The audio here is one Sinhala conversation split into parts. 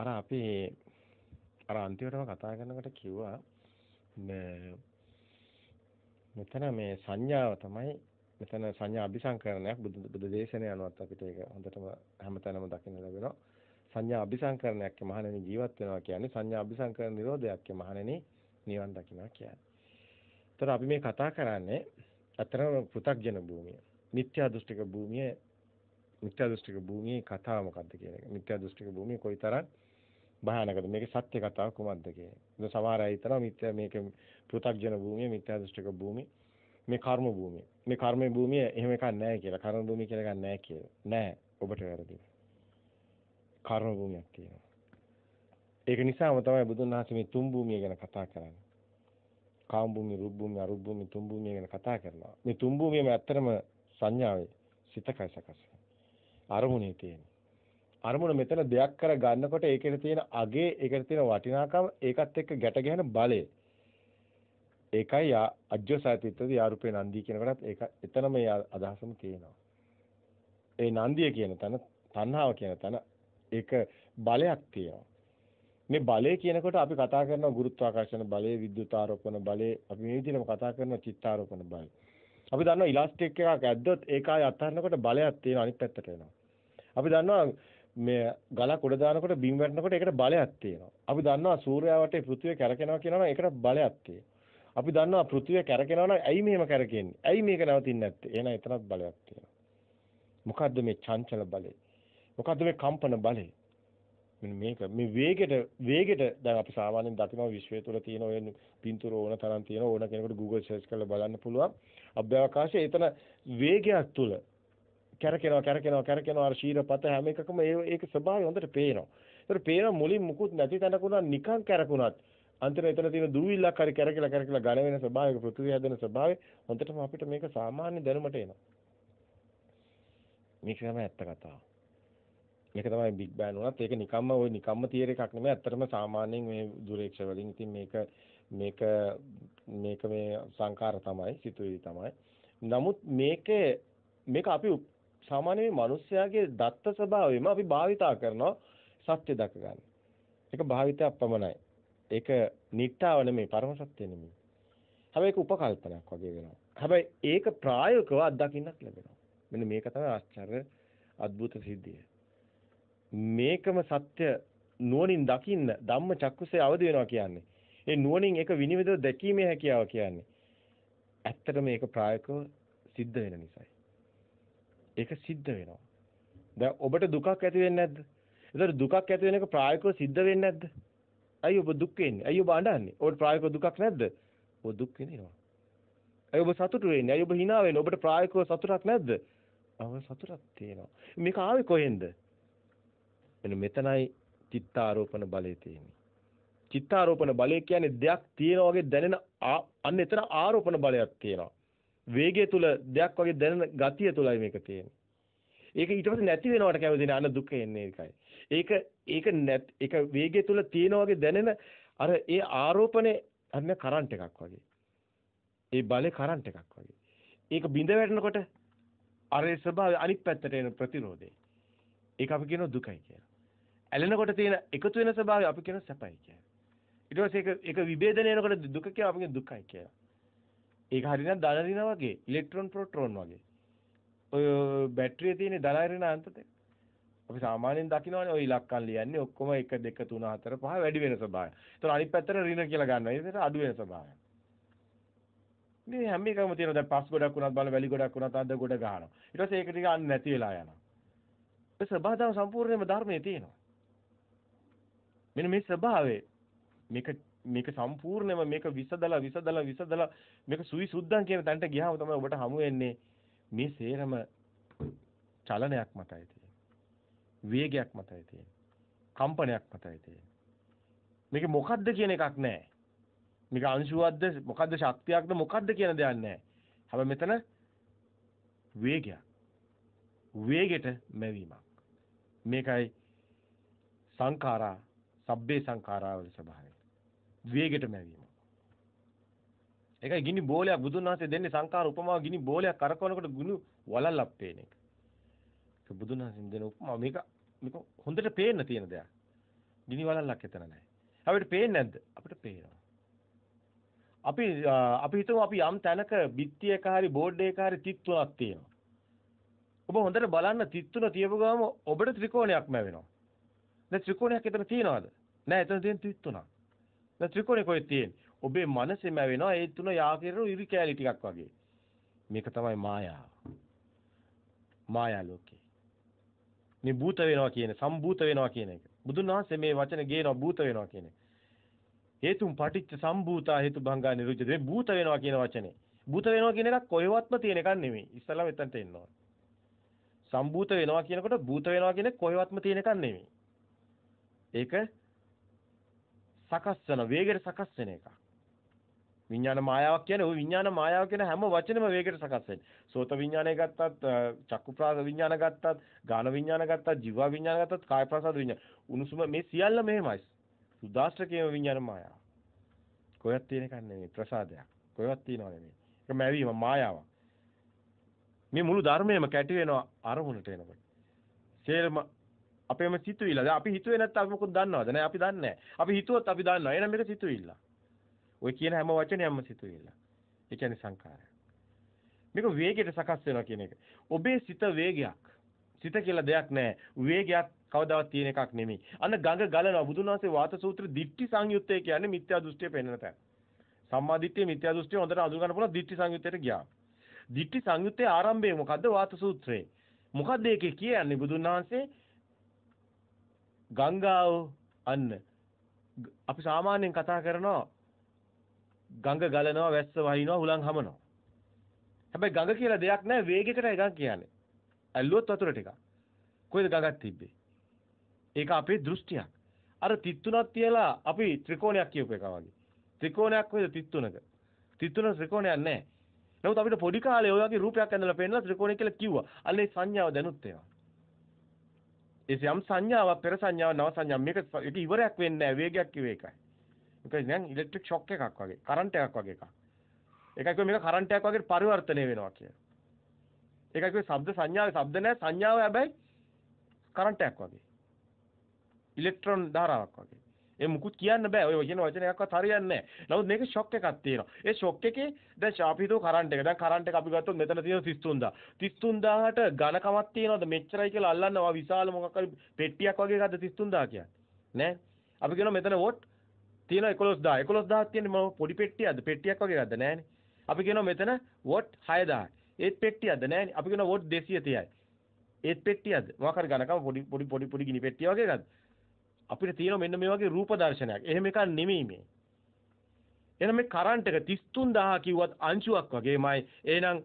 අර අපි අර අන්තිමටම කතා කරනකොට කිව්වා මේ මෙතන මේ සංඥාව තමයි මෙතන සංඥා අபிසංකරණයක් බුදු බුදු දේශනය අනුවත් අපිට ඒක හොඳටම හැමතැනම දකින්න ලැබෙනවා සංඥා අபிසංකරණයක් මහණෙනි ජීවත් වෙනවා කියන්නේ සංඥා අபிසංකරණ නිරෝධයක් මහණෙනි නිවන් දකින්නවා කියන්නේ. ඒතර අපි මේ කතා කරන්නේ අතරම පෘ탁ජන භූමිය. මිත්‍යා දෘෂ්ටික භූමිය මිත්‍යා දෘෂ්ටික භූමියේ කතාව මොකක්ද කියන එක. මිත්‍යා දෘෂ්ටික භූමිය කොයිතරම් භයානකද මේකේ සත්‍ය කතාව කුමක්ද කියලා. ඒක සමහර අය හිතනවා මිත්‍යා මේක පෘථග්ජන භූමිය, මිත්‍යා දෘෂ්ටික භූමිය, මේ කර්ම භූමිය. මේ කර්ම භූමිය එහෙම එකක් නැහැ කියලා. කර්ම භූමිය කියලා එකක් නැහැ කියලා. නැහැ. ඔබට වැරදි. කර්ම භූමියක් තියෙනවා. ඒක නිසාම තමයි බුදුන් වහන්සේ මේ තුන් භූමිය ගැන කතා කරන්නේ. කාම භූමිය, රූප භූමිය, අරූප භූමිය තුන් භූමිය ගැන කතා කරනවා. මේ තුන් භූමියම ඇත්තටම සංඥාවේ සිතකයි සකස් වෙන්නේ. අරමුණේ තියෙන. අරමුණ මෙතන දෙයක් කර ගන්නකොට ඒකේ තියෙන අගේ ඒකේ තියෙන වටිනාකම ඒකත් එක්ක ගැට ගැහෙන බලය ඒකයි අජ්ජෝසාතිත්‍යද යාරුපේ නන්දී කියනකොටත් ඒක එතනම ඒ අදහසම තියෙනවා ඒ නන්දිය කියන තන තණ්හාව කියන තන ඒක බලයක් තියෙනවා මේ බලය කියනකොට අපි කතා කරනවා ගුරුත්වාකර්ෂණ බලය විද්‍යුත් ආරෝපණ බලය අපි මේ විදිහටම කතා කරනවා චිත්තාරෝපණ බලය අපි දන්නවා ඉලාස්ටික් එකක් ඇද්දොත් ඒක ආය අත්හරිනකොට බලයක් තියෙන අනිත් පැත්තට වෙනවා අපි දන්නවා මේ ගලක් උඩ දානකොට බිම් වැටෙනකොට ඒකට බලයක් තියෙනවා. අපි දන්නවා සූර්යා වටේ පෘථිවිය කැරකෙනවා කියනවා නම් ඒකට බලයක් තියෙනවා. අපි දන්නවා පෘථිවිය කැරකෙනවා නම් ඇයි මෙහෙම කැරකෙන්නේ? ඇයි මේක නවතින්නේ නැත්තේ? එහෙනම් එතනත් බලයක් තියෙනවා. මොකද්ද මේ චංචල බලය? මොකද්ද මේ කම්පන බලය? මෙන්න මේක මේ වේගෙට වේගෙට දැන් අපි සාමාන්‍යයෙන් දකිනවා විශ්වය තුළ තියෙන ඔය පින්තූර ඕන තරම් තියෙන ඕන කෙනෙකුට Google search කරලා බලන්න පුළුවන්. අභ්‍යවකාශයේ එතන වේගයක් තුළ කැරකෙනවා කැරකෙනවා කැරකෙනවා අර ශීරපත හැම එකකම ඒක ස්වභාවය හොඳට පේනවා. ඒතර පේන මුලින් මුකුත් නැති තැනකුණා නිකන් කැරකුණත් අන්තිම එතන තියෙන දුවිල්ලක් හරි කැරකිලා කැරකිලා ඝන වෙන ස්වභාවයක පෘථිවිය හැදෙන ස්වභාවය හොඳටම අපිට මේක සාමාන්‍ය දැනුමට එනවා. මේක තමයි ඇත්ත කතාව. මේක තමයි බිග් බෑන් උනත් ඒක නිකම්ම ওই නිකම්ම තියර එකක් නෙමෙයි ඇත්තටම සාමාන්‍යයෙන් මේ දුරේක්ෂ වලින් ඉතින් මේක මේක මේක මේ සංකාර තමයි සිතුවිලි තමයි. නමුත් මේක මේක අපි සාමාන්‍ය මිනිස්යාගේ දත්ත ස්වභාවයම අපි භාවිතා කරනවා සත්‍ය දක ගන්න. ඒක භාවිතයක් පමණයි. ඒක නිට්ටාව නෙමෙයි පරම සත්‍ය නෙමෙයි. හැබැයි ඒක උපකල්පනයක් වගේ වෙනවා. හැබැයි ඒක ප්‍රායෝගිකව අත්දකින්නක් ලැබෙනවා. මෙන්න මේක තමයි ආශ්චර්ය අద్భుත සිද්ධිය. මේකම සත්‍ය නුවණින් දකින්න ධම්ම චක්කුසේ අවදි වෙනවා කියන්නේ. ඒ නුවණින් ඒක විනිවිදව දැකීමේ හැකියාව කියන්නේ. ඇත්තටම මේක ප්‍රායෝගිකව සිද්ධ වෙන නිසායි. ඒක සිද්ධ වෙනවා. දැන් ඔබට දුකක් ඇති වෙන්නේ නැද්ද? ඒතර දුකක් ඇති වෙන එක ප්‍රායෝගිකව සිද්ධ වෙන්නේ නැද්ද? ඇයි ඔබ දුක් වෙන්නේ? ඇයි ඔබ අඬන්නේ? ඔබට ප්‍රායෝගිකව දුකක් නැද්ද? ඔබ දුක් වෙනවා. ඇයි ඔබ සතුටු වෙන්නේ? ඇයි ඔබ hina වෙන්නේ? ඔබට ප්‍රායෝගිකව සතුටක් නැද්ද? අව සතුටක් තියෙනවා. මේක ආවේ කොහෙන්ද? එන්න මෙතනයි චිත්තාරෝපණ බලය තියෙන්නේ. චිත්තාරෝපණ බලය කියන්නේ දෙයක් තියෙනවා වගේ දැනෙන අන්න එතන ආරෝපණ බලයක් තියෙනවා. වේගය තුල දෙයක් වගේ දැනෙන ගතිය තුලයි මේක තියෙන්නේ. ඒක ඊට පස්සේ නැති වෙනවට කැමති අන දුක එන්නේ ඒකයි. ඒක ඒක නැත් ඒක වේගය තුල තියෙන වගේ දැනෙන අර ඒ ආරෝපණය අන්න කරන්ට් එකක් වගේ. ඒ බලේ කරන්ට් එකක් වගේ. ඒක බිඳ වැටෙනකොට අර ඒ ස්වභාවය අනිත් පැත්තට එන ප්‍රතිරෝධය. ඒක අපි කියන දුකයි කියලා. ඇලෙනකොට තියෙන එකතු වෙන ස්වභාවය අපි කියන සැපයි කියලා. ඊට පස්සේ ඒක ඒක විභේදනය වෙනකොට දුක කියලා අපි කියන දුකයි කියලා. ඒක හරිනම් දලරිනා වගේ ඉලෙක්ට්‍රෝන ප්‍රෝටෝන වගේ. ඔය බැටරියේ තියෙන දලරින අන්ත දෙක. අපි සාමාන්‍යයෙන් දකිනවනේ ඔය ඉලක්කම් ලියන්නේ ඔක්කොම 1 2 3 4 5 වැඩි වෙන ස්වභාවය. ඒතර අනිත් පැත්තට ඍණ කියලා ගන්නවා. ඒකට අඩු වෙන ස්වභාවය. මේ හැම එකම තියෙනවා. දැන් පස් ගොඩක් වුණත් බලන වැලි ගොඩක් වුණත් අද ගොඩ ගන්නවා. ඊට පස්සේ ඒක ටික අන්න නැති වෙලා යනවා. ඒ ස්වභාවතාව සම්පූර්ණයෙන්ම ධර්මයේ තියෙනවා. මෙන්න මේ ස්වභාවය මේක මේක සම්පූර්ණයෙන්ම මේක විසදලා විසදලා විසදලා මේක සුවිසුද්ධම් කියන තැනට ගියාම තමයි ඔබට හමු වෙන්නේ මේ සේරම චලනයක් මතයි තියෙන්නේ. වේගයක් මතයි තියෙන්නේ. කම්පනයක් මතයි තියෙන්නේ. මේක මොකද්ද කියන එකක් නැහැ. මේක අංශුවක්ද මොකද්ද ශක්තියක්ද මොකද්ද කියන දෙයක් නැහැ. හැබැයි මෙතන වේගයක්. වේගෙට මැවීමක්. මේකයි සංඛාරා සබ්බේ සංඛාරා වල ස්වභාවය. වේගෙට මැවීම. ඒකයි ගිනි බෝලයක් බුදුන් වහන්සේ දෙන්නේ සංකාර උපමාව ගිනි බෝලයක් කරකවනකොට ගුණ වලල්ලක් පේන එක. ඒක බුදුන් වහන්සේ දෙන උපමාව මේක මේක හොඳට පේන්න තියෙන දෙයක්. ගිනි වලල්ලක් එතන නැහැ. අපිට පේන්නේ නැද්ද? අපිට පේනවා. අපි අපි හිතමු අපි යම් තැනක බිත්ති එක හරි බෝඩ් එක හරි තිත් තුනක් තියෙනවා. ඔබ හොඳට බලන්න තිත් තුන තියපු ගාම ඔබට ත්‍රිකෝණයක් මැවෙනවා. දැන් ත්‍රිකෝණයක් එතන තියනවාද? නෑ එතන තියෙන තිත් තුනක්. ත්‍රිකෝණේ කොහෙද තියෙන්නේ? ඔබේ මනසෙම වෙනවා ඒ තුන යාකිරු ඉරි කෑලි ටිකක් වගේ. මේක තමයි මායාව. මායා ලෝකේ. නිබූත වෙනවා කියන සම්බූත වෙනවා කියන එක. බුදුන් වහන්සේ මේ වචන ගේනවා භූත වෙනවා කියන එක. හේතුම් පටිච්ච සම්බූතා හේතු භංගා නිරුද්ධ මේ භූත වෙනවා කියන වචනේ. භූත වෙනවා කියන එකක් කොහෙවත්ම තියෙන එකක් නෙමෙයි. ඉස්සලා මෙතනට එන්න ඕන. සම්බූත වෙනවා කියනකොට භූත වෙනවා කියන්නේ කොහෙවත්ම තියෙන එකක් නෙමෙයි. ඒක සකස් වෙන වේගයට සකස් වෙන එකක්. විඥාන මායාවක් කියන්නේ ওই විඥාන මායාව කියන හැම වචනෙම වේගයට සකස් වෙන්නේ. සෝත විඥානය ගත්තත්, චක්කු ප්‍රාස විඥාන ගත්තත්, ගාන විඥාන ගත්තත්, ජීව විඥාන ගත්තත්, කාය ප්‍රාසාද විඥාන. උණුසුම මේ සියල්ල මෙහෙමයි. සුදාශ්‍රකේම විඥාන මායාව. කොහෙවත් තියෙන එකක් නෙමෙයි ප්‍රසාදයක්. කොහෙවත් තියනව නෙමෙයි. ඒක මැවීම මායාවක්. මේ මුළු ධර්මයේම කැටි වෙනවා අරමුණට එනකොට. සේරම අපේම සිතුවිල්ල. දැන් අපි හිතුවේ නැත්නම් අපි මොකද දන්නවද? නෑ අපි දන්නේ නෑ. අපි හිතුවොත් අපි දන්නවා. එහෙනම් මේක සිතුවිල්ල. ඔය කියන හැම වචනයක්ම සිතුවිල්ල. ඒ කියන්නේ සංකාරය. මේක වේගයට සකස් වෙනවා කියන එක. ඔබේ සිත වේගයක්. සිත කියලා දෙයක් නෑ. වේගයක් කවදාවත් තියෙන එකක් නෙමෙයි. අන්න ගඟ ගලනවා. බුදුන් වහන්සේ වාත සූත්‍ර දිට්ටි සංයුත්තය කියන්නේ මිත්‍යා දෘෂ්ටිය පෙන්වන තැන. සම්මා දිට්ඨිය මිත්‍යා දෘෂ්ටිය හොඳට අඳුර ගන්න පුළුවන් දිට්ටි සංයුත්තයට ගියා. දිට්ටි සංයුත්තේ ආරම්භය මොකද්ද? වාත සූත්‍රයේ. මොකද්ද ඒකේ කියන්නේ බුදුන් වහන්සේ ගංගාව අන්න අපි සාමාන්‍යයෙන් කතා කරනවා ගඟ ගලනවා වැස්ස වහිනවා හුලං හමනවා. හැබැයි ගඟ කියලා දෙයක් නැහැ වේගයකටයි ගඟ කියන්නේ. ඇල්ලුවොත් වතුර ටිකක්. කොහෙද ගඟක් තිබ්බේ? ඒක අපේ දෘෂ්ටියක්. අර 33ක් තියලා අපි ත්‍රිකෝණයක් කියපු එක වගේ. ත්‍රිකෝණයක් වේද 33ක. 33 ත්‍රිකෝණයක් නැහැ. නමුත් අපිට පොඩි කාලේ ඔය වගේ රූපයක් ඇඳලා පෙන්නලා ත්‍රිකෝණය කියලා කිව්වා. අල්ලේ සංඥාව දැනුත් ඒවා. යම් සංඥාවක් පෙර සංඥාවක් නව සංඥාවක් මේක ඒක ඉවරයක් වෙන්නේ නැහැ වේගයක් කිව්ව එකයි. ඒක නිකන් ඉලෙක්ට්‍රික් ෂොක් එකක් වගේ කරන්ට් එකක් වගේ එකක්. ඒකයි කිව්වේ මේක කරන්ට් එකක් වගේ පරිවර්තනය වෙනවා කියලා. ඒකයි කිව්වේ ශබ්ද සංඥාවේ ශබ්ද නැහැ සංඥාව හැබැයි කරන්ට් එකක් වගේ. ඉලෙක්ට්‍රෝන ධාරාවක් වගේ. ඒ මුකුත් කියන්න බෑ. ඔය කියන වචනයක්වත් හරියන්නේ නැහැ. නමුත් මේක ෂොක් එකක් තියෙනවා. ඒ ෂොක් එකේ දැන් අපි හිතුව කරන්ට් එක. දැන් කරන්ට් එක අපි ගත්තොත් මෙතන තියෙන 33000. 33000ට ඝනකමක් තියෙනවද? මෙච්චරයි කියලා අල්ලන්න වා විශාල මොකක් හරි පෙට්ටියක් වගේ එකක්ද 33000 කියන්නේ. නෑ. අපි කියනවා මෙතන වොට් තියෙන 11000. 11000ක් තියෙන මොන පොඩි පෙට්ටියක්ද? පෙට්ටියක් වගේ එකක්ද? නෑනේ. අපි කියනවා මෙතන වොට් 6000. ඒත් පෙට්ටියක්ද? නෑනේ. අපි කියනවා වොට් 230යි. ඒත් පෙට්ටියක්ද? මොකක් හරි ඝනකම පොඩි පොඩි පොඩි පොඩි ගිනි පෙට්ටිය වගේ එකක්ද? අපිට තියෙන මෙන්න මේ වගේ රූප දර්ශනයක්. එහෙම එකක් නෙමෙයි මේ. එහෙනම් මේ කරන්ට් එක 33000 කිව්වත් අංශුවක් වගේමයි. එහෙනම්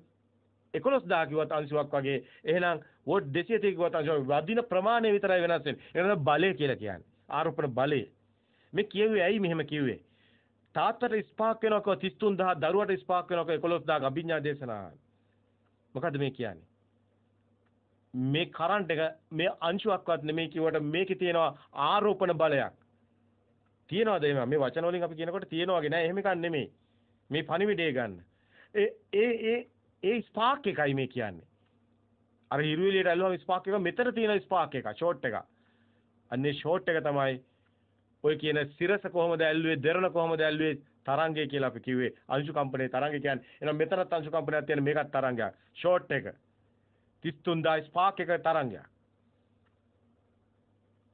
11000 කිව්වත් අංශුවක් වගේ. එහෙනම් වොට් 200 කිව්වත් අංශුවක්. වදින ප්‍රමාණය විතරයි වෙනස් වෙන්නේ. එහෙනම් බලය කියලා කියන්නේ. ආරෝපණ බලය. මේ කියුවේ ඇයි මෙහෙම කිව්වේ? තාත්තට ස්පාක් වෙනවා කිව්ව 33000 දරුවට ස්පාක් වෙනවා කිව්ව 11000 අභිඥා දේශනා. මොකද්ද මේ කියන්නේ? මේ කරන්ට් එක මේ අංශුවක්වත් නෙමෙයි කිව්වට මේකේ තියෙනවා ආරෝපණ බලයක්. තියනවාද එහෙම මේ වචන වලින් අපි කියනකොට තියනවාගේ නෑ එහෙම එකක් නෙමෙයි. මේ පණිවිඩය ගන්න. ඒ ඒ ඒ ඒ ස්පාක් එකයි මේ කියන්නේ. අර හිරු එළියට ඇල්ලුවම ස්පාක් එක මෙතන තියෙන ස්පාක් එක ෂෝට් එක. අන්නේ ෂෝට් එක තමයි ඔය කියන සිරස කොහමද ඇල්ලුවේ දෙරණ කොහමද ඇල්ලුවේ තරංගය කියලා අපි කිව්වේ අංශු කම්පණයේ තරංගය කියන්නේ. එහෙනම් මෙතනත් අංශු කම්පනයක් තියෙන මේකත් තරංගයක්. ෂෝට් එක. 33005 එක තරංගයක්.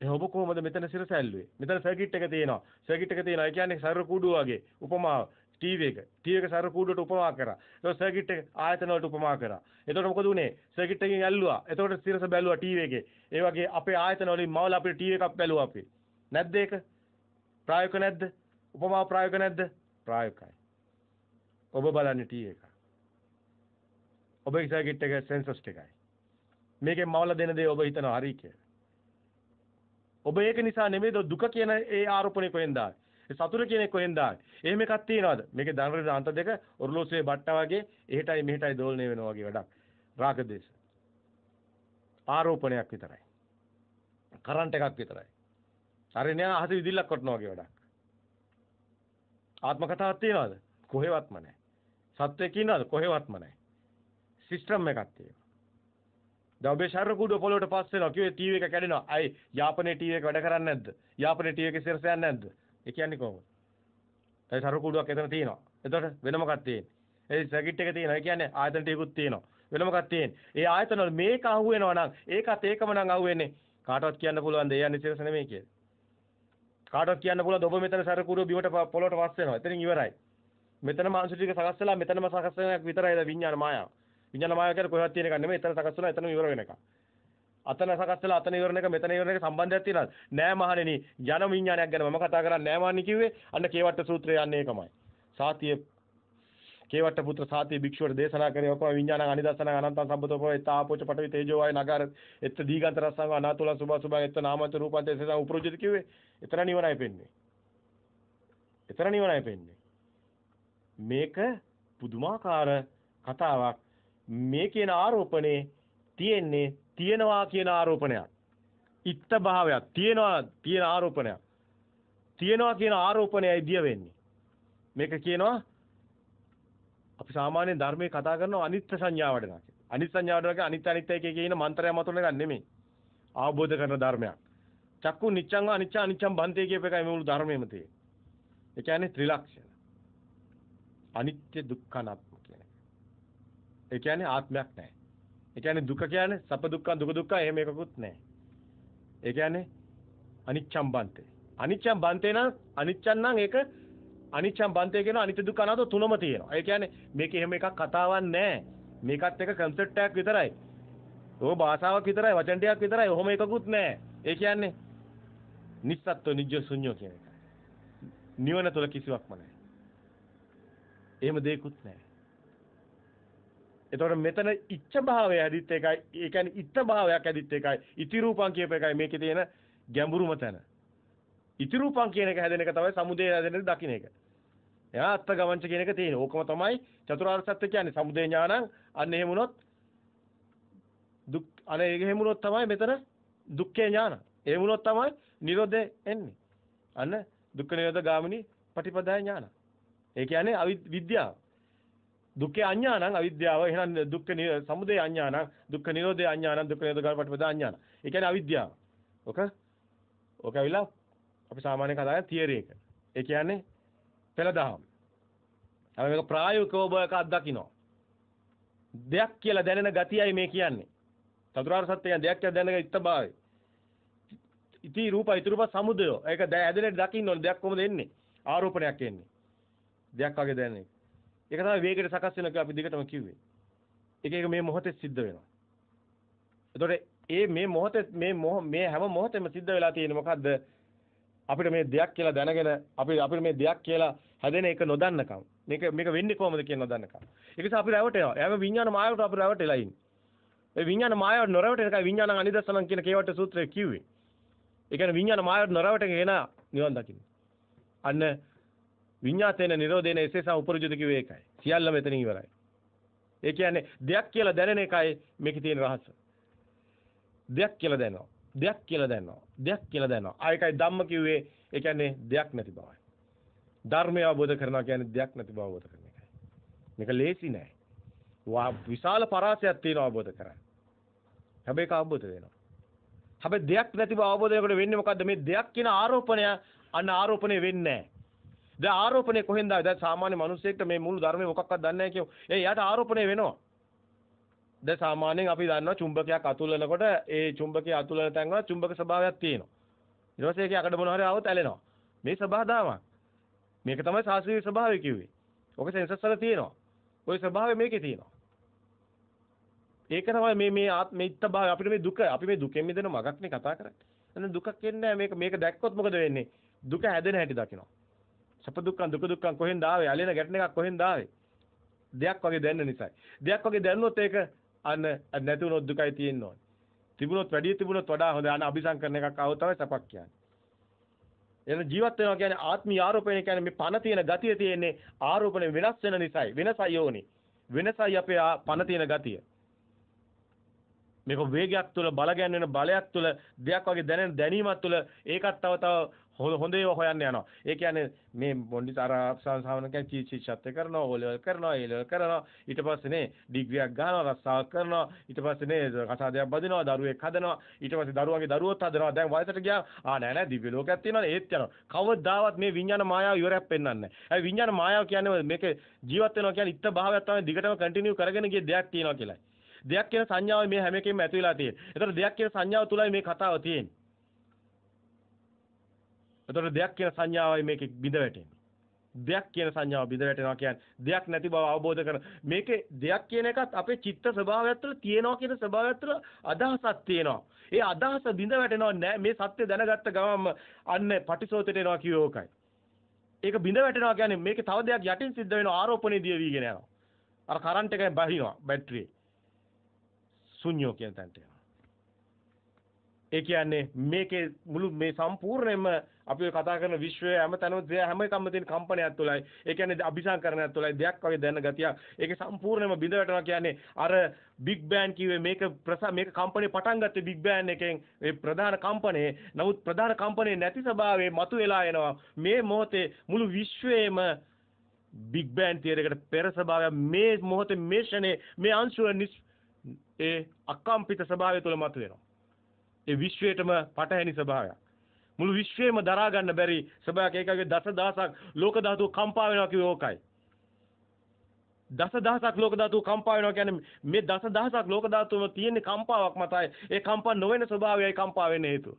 ඒ ඔබ කොහොමද මෙතන සිරසැල්ලුවේ? මෙතන සර්කිට් එක තියෙනවා. සර්කිට් එක තියෙනවා. ඒ කියන්නේ සර්ව කූඩුව වගේ උපමාව. ටීවී එක. ටීවී එක සර්ව කූඩුවට උපමා කරා. ඒක සර්කිට් එක ආයතන වලට උපමා කරා. එතකොට මොකද උනේ? සර්කිට් එකෙන් ඇල්ලුවා. එතකොට සිරස බැලුවා ටීවී එකේ. ඒ වගේ අපේ ආයතන වලින් මවලා අපේ ටීවී එකක් බැලුවා අපි. නැද්ද ඒක? ප්‍රායෝගික නැද්ද? උපමා ප්‍රායෝගික නැද්ද? ප්‍රායෝගිකයි. ඔබ බලන්නේ ටීවී එක. ඔබේ සර්කිට් එක සෙන්සස් එකයි. මේකෙන් මවලා දෙන දේ ඔබ හිතනවා හරි කියලා. ඔබ ඒක නිසා නෙමෙයිද දුක කියන ඒ ආරෝපණය කොහෙන්ද ආවේ? සතුට කියන එක කොහෙන්ද ආවේ? එහෙම එකක් තියනවාද? මේකේ ධනරද අන්ත දෙක ඔරලෝසුවේ බට්ටා වගේ එහෙටයි මෙහෙටයි දෝලණය වෙනවා වගේ වැඩක්. රාගදේශ. ආරෝපණයක් විතරයි. කරන්ට් එකක් විතරයි. හරි නෑ අහස විදිල්ලක් කොටනවා වගේ වැඩක්. ආත්ම කතාවක් තියනවාද? කොහෙවත්ම නැහැ. සත්‍යයක් ඉන්නවද? කොහෙවත්ම නැහැ. සිස්ටම් එකක් තියෙනවා. දඹේ ශර කුඩු පොළොවට පස් වෙනවා. කිව්වේ ටීවී එක කැඩෙනවා. අයි යාපනයේ ටීවී එක වැඩ කරන්නේ නැද්ද? යාපනයේ ටීවී එකේ සිරස යන්නේ නැද්ද? ඒ කියන්නේ කොහොමද? ඒ ශර කුඩුවක් එතන තියෙනවා. එතකොට වෙන මොකක්ද තියෙන්නේ? ඒ සර්කිට් එක තියෙනවා. ඒ කියන්නේ ආයතන ටිකකුත් තියෙනවා. වෙන මොකක්ද තියෙන්නේ? ඒ ආයතන වල මේක අහු වෙනවා නම් ඒකත් ඒකම නම් අහු වෙන්නේ. කාටවත් කියන්න පුළුවන්ද? ඒ යන්නේ සිරස නෙමෙයි කියලා. කාටවත් කියන්න පුළුවන් ඔබ මෙතන ශර කුඩුව බිමට පොළොවට පස් වෙනවා. එතනින් ඉවරයි. මෙතන මානසික සකස් වෙලා මෙතනම සකස් වෙනක් විතරයි ද විඥාන මායාව. විඥාන මායාව කියන්නේ කොහෙවත් තියෙන එකක් නෙමෙයි. එතන සකස් වෙනවා, එතනම ඉවර වෙන එකක්. අතන සකස් වෙලා අතන ඉවරන එක, මෙතන ඉවරන එක සම්බන්ධයක් තියෙනවද? නෑ මහණෙනි. ජන විඥානයක් ගැන මම කතා කරන්නේ නෑ මහණෙනි කිව්වේ. අන්න කේවට්ට සූත්‍රය යන්නේ ඒකමයි. සාතිය කේවට්ට පුත්‍ර සාතිය භික්ෂුවට දේශනා කරේ ඔකම විඥාන අනිදස්සන අනන්ත සම්බතෝපෝ එත ආපෝච පටවි තේජෝ වාය නගර එත දීගන්ත රස්සං අනාතුල සුභා සුභා එත නාමන්ත රූපන්ත එසස උපරෝජිත කිව්වේ. එතන නිවනයි පෙන්නේ. එතන නිවනයි පෙන්නේ. මේක පුදුමාකාර කතාවක් මේ කියන ආරෝපණේ තියෙන්නේ තියනවා කියන ආරෝපණයක්. ඉත්ත භාවයක් තියනවා තියෙන ආරෝපණයක්. තියනවා කියන ආරෝපණයයි දිය වෙන්නේ. මේක කියනවා අපි සාමාන්‍යයෙන් ධර්මයේ කතා කරනවා අනිත්‍ය සංඥාවට නක. අනිත්‍ය සංඥාවට නක අනිත්‍ය අනිත්‍ය එකේ කියන මන්ත්‍රය මතුවන එකක් නෙමෙයි. ආબોධ කරන ධර්මයක්. චක්කු නිච්ඡංග අනිච්ච අනිච්ඡම් බන්තේ කියප එකයි මේ මුළු ධර්මයේම තියෙන්නේ. ඒ කියන්නේ ත්‍රිලක්ෂණ. අනිත්‍ය දුක්ඛ අනාත්ම ඒ කියන්නේ ආත්මයක් නැහැ. ඒ කියන්නේ දුක කියන්නේ සප දුක්ඛ දුක දුක්ඛ එහෙම එකකුත් නැහැ. ඒ කියන්නේ අනිච්ඡම් බන්තේ. අනිච්ඡම් බන්තේ නම් අනිච්ඡන් නම් ඒක අනිච්ඡම් බන්තේ කියන අනිත්‍ය දුක්ඛ අනාත්ම තුනම තියෙනවා. ඒ කියන්නේ මේක එහෙම එකක් කතාවක් නැහැ. මේකත් එක concept එකක් විතරයි. ඕ භාෂාවක් විතරයි වචන ටිකක් විතරයි. ඔහොම එකකුත් නැහැ. ඒ කියන්නේ නිස්සත්ත්ව නිජ්ජ ශුන්‍යෝ කියන එක. නිවන තුල කිසිවක්ම නැහැ. එහෙම දෙයක්වත් නැහැ. එතකොට මෙතන ඉච්ඡ භාවය ඇදිත් එකයි ඒ කියන්නේ ඉත්ත භාවයක් ඇදිත් එකයි ඉති රූපං කියප එකයි මේකේ තියෙන ගැඹුරුම තැන ඉති රූපං කියන එක හැදෙන එක තමයි සමුදේ හැදෙන දකින්න එක එයා අත්ත ගමංච කියන එක තියෙන ඕකම තමයි චතුරාර්ය සත්‍ය කියන්නේ සමුදේ ඥානං අන්න එහෙම වුණොත් දුක් අනේ එහෙම වුණොත් තමයි මෙතන දුක්ඛේ ඥාන එහෙම වුණොත් තමයි නිරෝධය එන්නේ අන්න දුක්ඛ නිරෝධ ගාමිනී පටිපදා ඥාන ඒ කියන්නේ අවිද්‍යාව දුක්ඛේ අඥානං අවිද්‍යාව. එහෙනම් දුක්ඛ සමුදය අඥානං, දුක්ඛ නිරෝධය අඥානං, දුක්ඛ නිරෝධ පටිපදා අඥානං. ඒ කියන්නේ අවිද්‍යාව. ඔක ඔක ඇවිල්ලා අපි සාමාන්‍ය කතා කරන තියරි එක. ඒ කියන්නේ පළදහම්. අපි මේක ප්‍රායෝගිකව ඔබ එකක් දකිනවා. දෙයක් කියලා දැනෙන ගතියයි මේ කියන්නේ. චතුරාර්ය සත්‍යය දෙයක් කියලා දැනගෙන ඉත්තභාවය. ඉති රූපය ඉතුරුප සමුදය. ඒක ඇදෙන දකින්න ඕනේ. දෙයක් කොහොමද එන්නේ? ආරෝපණයක් එන්නේ. දෙයක් වගේ දැනෙන එක. ඒක තමයි වේගයට සකස් වෙන අපි දෙකටම කිව්වේ. ඒක ඒක මේ මොහොතේ සිද්ධ වෙනවා. එතකොට ඒ මේ මොහොතේ මේ මේ හැම මොහොතෙම සිද්ධ වෙලා තියෙන මොකද්ද? අපිට මේ දෙයක් කියලා දැනගෙන අපි අපිට මේ දෙයක් කියලා හැදෙන එක නොදන්නකම්. මේක මේක වෙන්නේ කොහොමද කියන නොදන්නකම්. ඒක නිසා අපි රැවටෙනවා. එයාම විඤ්ඤාණ මායාවට අපි රැවටෙලා ඉන්නේ. ඒ විඤ්ඤාණ මායාව නොරැවටෙන එකයි විඤ්ඤාණ අනිදස්සනම් කියන කේවට සූත්‍රය කිව්වේ. ඒ කියන්නේ විඤ්ඤාණ මායාව නොරැවටෙන කෙනා නිවන් දකින්න. අන්න විඤ්ඤාතේන නිරෝධේන එසේසා උපරිජිත කිව්වේ ඒකයි. සියල්ල මෙතන ඉවරයි. ඒ කියන්නේ දෙයක් කියලා දැනෙන එකයි මේකේ තියෙන රහස. දෙයක් කියලා දැනනවා. දෙයක් කියලා දැනනවා. දෙයක් කියලා දැනනවා. ආ ඒකයි ධම්ම කිව්වේ. ඒ කියන්නේ දෙයක් නැති බවයි. ධර්මය අවබෝධ කරනවා කියන්නේ දෙයක් නැති බව අවබෝධ කරන එකයි. මේක ලේසි නෑ. විශාල පරාසයක් තියෙනවා අවබෝධ කරගන්න. හැබැයි ඒක අවබෝධ වෙනවා. හැබැයි දෙයක් නැති බව අවබෝධ වෙනකොට වෙන්නේ මොකද්ද? මේ දෙයක් කියන ආරෝපණය අන්න ආරෝපණය වෙන්නේ නෑ. දැන් ආරෝපණය කොහෙන්ද ආවේ? දැන් සාමාන්‍ය මිනිස්සෙක්ට මේ මුළු ධර්මයේ මොකක්වත් දන්නේ නැහැ කියෝ. ඒ යාට ආරෝපණය වෙනවා. දැන් සාමාන්‍යයෙන් අපි දන්නවා චුම්බකයක් අතුල්ලනකොට ඒ චුම්බකයේ අතුල්ලන තැන් වල චුම්බක ස්වභාවයක් තියෙනවා. ඊට පස්සේ ඒකේ අකඩ මොනවා හරි આવොත් ඇලෙනවා. මේ ස්වභාවතාවක්. මේක තමයි සාස්ත්‍රීය ස්වභාවය කිව්වේ. ඔක සෙන්සස් වල තියෙනවා. ওই ස්වභාවය මේකේ තියෙනවා. ඒක තමයි මේ මේ මේ ඉත්තභාවය අපිට මේ දුක අපි මේ දුකෙන් මිදෙන මගක්නේ කතා කරන්නේ. එතන දුකක් එන්නේ මේක මේක දැක්කොත් මොකද වෙන්නේ? දුක හැදෙන හැටි දකිනවා. සැප දුක්ඛම් දුක දුක්ඛම් කොහෙන්ද ආවේ? ඇලෙන ගැටෙන එකක් කොහෙන්ද ආවේ? දෙයක් වගේ දැනන නිසායි. දෙයක් වගේ දැනුනොත් ඒක අන්න නැති වුණොත් දුකයි තියෙන්න ඕනේ. තිබුණොත් වැඩි තිබුණොත් වඩා හොඳ අන අபிසංකරණ එකක් ආව තමයි සැපක් කියන්නේ. එන ජීවත් වෙනවා කියන්නේ ආත්මීය ආරෝපණය කියන්නේ මේ පණ තියෙන ගතිය තියෙන්නේ ආරෝපණය වෙනස් වෙන නිසායි. වෙනසයි ඕනේ. වෙනසයි අපේ පණ තියෙන ගතිය. මේක වේගයක් තුළ බල ගැන්වෙන බලයක් තුළ දෙයක් වගේ දැනෙන දැනීමක් තුළ ඒකත් තව තව හොඳ හොඳ ඒවා හොයන්න යනවා. ඒ කියන්නේ මේ මොන්ඩි අර සංසාවන කියන්නේ චීච් ශිෂ්‍යත්ව කරනවා, ඕ ලෙවල් කරනවා, ඒ ලෙවල් කරනවා. ඊට පස්සේනේ ඩිග්‍රියක් ගන්නවා, රස්සාවක් කරනවා. ඊට පස්සේනේ කසාදයක් බදිනවා, දරුවෙක් හදනවා. ඊට පස්සේ දරුවන්ගේ දරුවෝත් හදනවා. දැන් වයසට ගියා. ආ නෑ නෑ දිව්‍ය ලෝකයක් තියෙනවා. ඒත් යනවා. කවදාවත් මේ විඤ්ඤාණ මායාව ඉවරයක් පෙන්වන්නේ නෑ. ඒ විඤ්ඤාණ මායාව කියන්නේ මේක ජීවත් වෙනවා කියන්නේ ඉත්ත භාවයක් තමයි දිගටම කන්ටිනියු කරගෙන ගිය දෙයක් තියෙනවා කියලයි. දෙයක් කියන සංඥාව මේ හැම එකෙම ඇතුළේලා තියෙන. ඒතර දෙයක් කියන සංඥාව තුලයි මේ කතාව තියෙන්නේ. එතකොට දෙයක් කියන සංඥාවයි මේකේ බිඳ වැටෙන්නේ. දෙයක් කියන සංඥාව බිඳ වැටෙනවා කියන්නේ දෙයක් නැති බව අවබෝධ කරන මේකේ දෙයක් කියන එකත් අපේ චිත්ත ස්වභාවයත් තුළ තියෙනවා කියන ස්වභාවයත් තුළ අදහසක් තියෙනවා. ඒ අදහස බිඳ වැටෙනවා නෑ මේ සත්‍ය දැනගත්ත ගමන්ම අන්න පටිසෝතයට එනවා කියෝ එකයි. ඒක බිඳ වැටෙනවා කියන්නේ මේකේ තව දෙයක් යටින් සිද්ධ වෙනවා ආරෝපණය දිය වීගෙන යනවා. අර කරන්ට් එකෙන් බහිනවා බැටරිය. ශුන්‍යෝ කියන තැනට. ඒ කියන්නේ මේකේ මුළු මේ සම්පූර්ණයෙන්ම අපි ඔය කතා කරන විශ්වය හැම තැනම දේ හැම එකක්ම තියෙන කම්පනයක් තුළයි ඒ කියන්නේ අභිසංකරණයක් තුළයි දෙයක් වගේ දැන ගතිය. ඒකේ සම්පූර්ණයෙන්ම බිඳ වැටෙනවා කියන්නේ අර බිග් බෑන් කිව්වේ මේක මේක කම්පණේ පටන් ගත්තේ බිග් බෑන් එකෙන් ඒ ප්‍රධාන කම්පණේ. නමුත් ප්‍රධාන කම්පණේ නැති ස්වභාවයේ මතුවලා එනවා. මේ මොහොතේ මුළු විශ්වයේම බිග් බෑන් තියරයකට පෙර ස්වභාවය මේ මොහොතේ මේ ෂණේ මේ අංශුව ඒ අකම්පිත ස්වභාවය තුළ මතුවෙනවා. ඒ විශ්වයටම පටහැනි ස්වභාවයක්. මුළු විශ්වයම දරා ගන්න බැරි ස්වභාවයක් ඒකගේ දසදහසක් ලෝක ධාතු කම්පා වෙනවා කිව්ව ඕකයි. දසදහසක් ලෝක ධාතු කම්පා වෙනවා කියන්නේ මේ දසදහසක් ලෝක ධාතුවම තියෙන කම්පාවක් මතයි. ඒ කම්පා නොවන ස්වභාවයයි කම්පා වෙන්න හේතුව.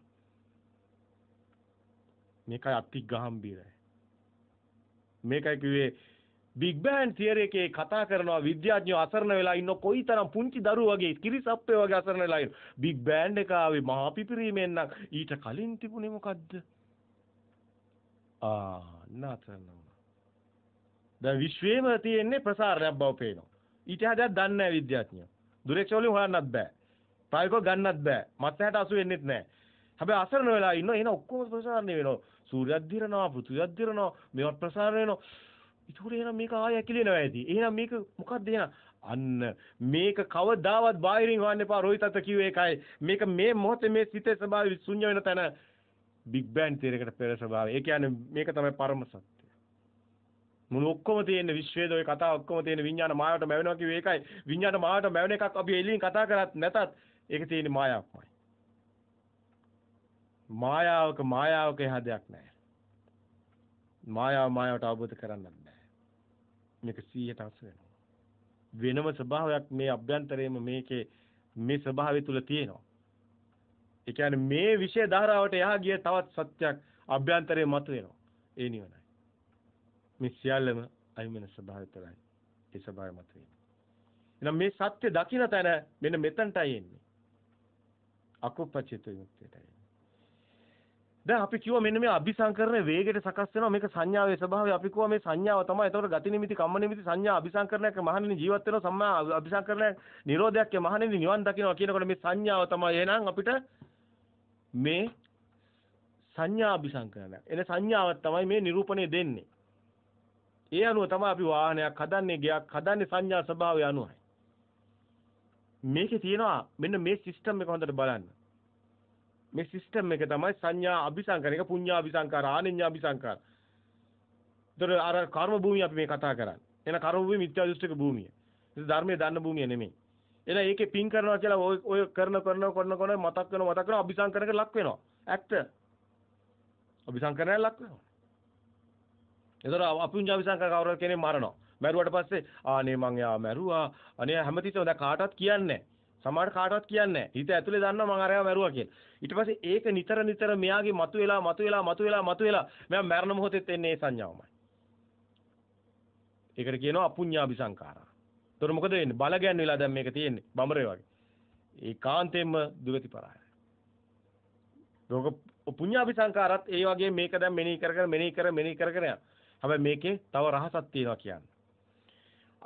මේකයි අති ගැඹීරයි. මේකයි කිව්වේ බිග් බෑන් තියරි එකේ කතා කරනවා විද්‍යාඥයෝ අසරණ වෙලා ඉන්න කොයිතරම් පුංචි දරුවෝ වගේ කිරිසප්පේ වගේ අසරණ වෙලා ඉන්න. බිග් බෑන් එක ආවේ මහා පිපිරීමෙන් නම් ඊට කලින් තිබුණේ මොකද්ද? ආ නාතරන. දැන් විශ්වයේම තියෙන්නේ ප්‍රසාරණයක් බව පේනවා. ඊට හැදයක් දන්නේ නැහැ විද්‍යාඥයෝ. දුරේක්ෂවලින් හොයන්නත් බෑ. ප්‍රායෝගිකව ගන්නත් බෑ. මත්හැට අසු වෙන්නෙත් නැහැ. හැබැයි අසරණ වෙලා ඉන්න එහෙනම් ඔක්කොම ප්‍රසාරණය වෙනවා. සූර්යයත් දිරනවා, පෘථිවියත් දිරනවා, මේවත් ප්‍රසාරණය වෙනවා. ඒතකොට එහෙනම් මේක ආයෙ ඇකිලෙනවා ඇති. එහෙනම් මේක මොකද්ද එහෙනම්? අන්න මේක කවදාවත් බාහිරින් හොයන්න එපා රෝහිතත් කිව්වේ ඒකයි. මේක මේ මොහොතේ මේ සිතේ ස්වභාවය ශුන්‍ය වෙන තැන බිග් බෑන් තීරයකට පෙර ස්වභාවය. ඒ කියන්නේ මේක තමයි පරම සත්‍ය. මුළු ඔක්කොම තියෙන විශ්වයේ ওই කතා ඔක්කොම තියෙන විඤ්ඤාණ මායාවට මැවෙනවා කිව්වේ ඒකයි. විඤ්ඤාණ මායාවට මැවෙන එකක් අපි එළියෙන් කතා කරත් නැතත් ඒක තියෙන මායාවක්මයි. මායාවක මායාවක හැදයක් නැහැ. මායාව මායාවට අවබෝධ කරගන්න මේක 100ට අස වෙනවා. වෙනම ස්වභාවයක් මේ අභ්‍යන්තරයේම මේකේ මේ ස්වභාවය තුල තියෙනවා. ඒ කියන්නේ මේ විශේෂ ධාරාවට යහ ගිය තවත් සත්‍යයක් අභ්‍යන්තරයේ මතුවෙනවා. ඒ නිවනයි. මේ සියල්ලම අයිමන ස්වභාවය තුළයි. ඒ ස්වභාවය මතුවේ. එහෙනම් මේ සත්‍ය දකින්න තැන මෙන්න මෙතනටයි එන්නේ. අකුප්පචිත විමුක්තියටයි. දැන් අපි කිව්ව මෙන්න මේ අபிසංකරණ වේගයට සකස් වෙනවා මේක සංඥාවේ ස්වභාවය අපි කිව්වා මේ සංඥාව තමයි එතකොට ගති නිමිති කම්ම නිමිති සංඥා අபிසංකරණයක මහණෙනි ජීවත් වෙනවා සම්මා අபிසංකරණයක් නිරෝධයක්ක මහණෙනි නිවන් දකින්නවා කියනකොට මේ සංඥාව තමයි එහෙනම් අපිට මේ සංඥා අபிසංකරණය එනේ සංඥාවක් තමයි මේ නිරූපණය දෙන්නේ ඒ අනුව තමයි අපි වාහනයක් හදන්නේ ගයක් හදන්නේ සංඥා ස්වභාවය අනුවයි මේකේ තියෙනවා මෙන්න මේ සිස්ටම් එක හොඳට බලන්න මේ සිස්ටම් එක තමයි සංඥා අபிසංකර එක පුඤ්ඤා අபிසංකාර ආනිඤ්ඤා අபிසංකාර. ඒතර අර කර්ම භූමිය අපි මේ කතා කරන්නේ. එන කර්ම භූමිය මිත්‍යා දෘෂ්ටික භූමිය. ඒක ධර්මයේ දන්න භූමිය නෙමෙයි. එන ඒකේ පින් කරනවා කියලා ඔය කරන කරන කරන කරන මතක් වෙනවා මතක් කරනවා අபிසංකරක ලක් වෙනවා. ඇත්ත. අபிසංකරණය ලක් වෙනවා. ඒතර අපුඤ්ඤා අபிසංකාර කවුරු කෙනෙක් මරනවා. මැරුවට පස්සේ ආනේ මං එයා මැරුවා. අනේ හැමතිස්සම දැන් කාටවත් කියන්නේ නැහැ. සමහර කාටවත් කියන්නේ නැහැ. හිත ඇතුලේ දන්නවා මං අරයා මැරුවා කියලා. ඊට පස්සේ ඒක නිතර නිතර මෙයාගේ මතුවෙලා මතුවෙලා මතුවෙලා මතුවෙලා මෙයා මරණ මොහොතෙත් එන්නේ ඒ සංඥාවමයි. ඒකට කියනවා අපුඤ්ඤාභි සංඛාරා. ඒතර මොකද වෙන්නේ? බල ගැන් වෙලා දැන් මේක තියෙන්නේ. බඹරේ වගේ. ඒකාන්තයෙන්ම දුගති පරායයි. රෝග පුඤ්ඤාභි සංඛාරත් ඒ වගේ මේක දැන් මෙනෙහි කර කර මෙනෙහි කර මෙනෙහි කර කර යනවා. හැබැයි මේකේ තව රහසක් තියෙනවා කියන්නේ.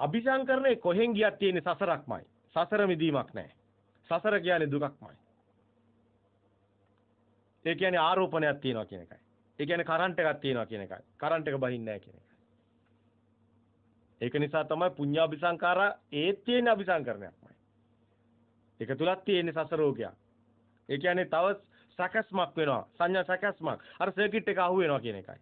අபிසංකරණේ කොහෙන් ගියක් තියෙන්නේ සසරක්මයි. සසර මිදීමක් නැහැ. සසර කියන්නේ දුකක්මයි. ඒ කියන්නේ ආරෝපණයක් තියනවා කියන එකයි. ඒ කියන්නේ කරන්ට් එකක් තියනවා කියන එකයි. කරන්ට් එක බහින්නේ නැහැ කියන එකයි. ඒක නිසා තමයි පුඤ්ඤාபிසංකාරා ඒත් තියෙන අபிසංකරණයක්මයි. ඒක තුලක් තියෙන සසරෝගයක්. ඒ කියන්නේ තව සැකස්මක් වෙනවා. සංඥා සැකස්මක්. අර සර්කිට් එක අහු වෙනවා කියන එකයි.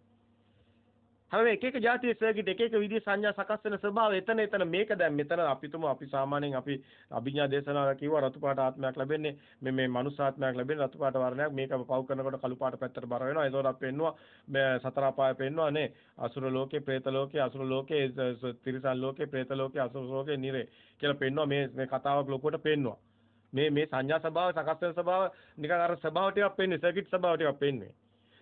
හැම එක එක જાතියේ සර්කිට් එක එක විදිහේ සංඥා සකස් වෙන ස්වභාවය එතන එතන මේක දැන් මෙතන අපිටම අපි සාමාන්‍යයෙන් අපි අභිඥා දේශනාවල කිව්වා රතුපාට ආත්මයක් ලැබෙන්නේ මේ මේ මනුස්ස ආත්මයක් ලැබෙන රතුපාට වර්ණයක් මේක පව කරනකොට කළු පාට පැත්තට බර වෙනවා ඒතකොට අපි පෙන්නවා මේ සතර අපාය පෙන්නවා නේ අසුර ලෝකේ പ്രേත ලෝකේ අසුර ලෝකේ තිරිසන් ලෝකේ പ്രേත ලෝකේ අසුර ලෝකේ නිරේ කියලා පෙන්නවා මේ මේ කතාවක් ලොකුවට පෙන්නවා මේ මේ සංඥා ස්වභාව සකස් වෙන ස්වභාව නිකන් අර ස්වභාව ටිකක් පෙන්නේ සර්කිට් ස්වභාව ටිකක් පෙන්නේ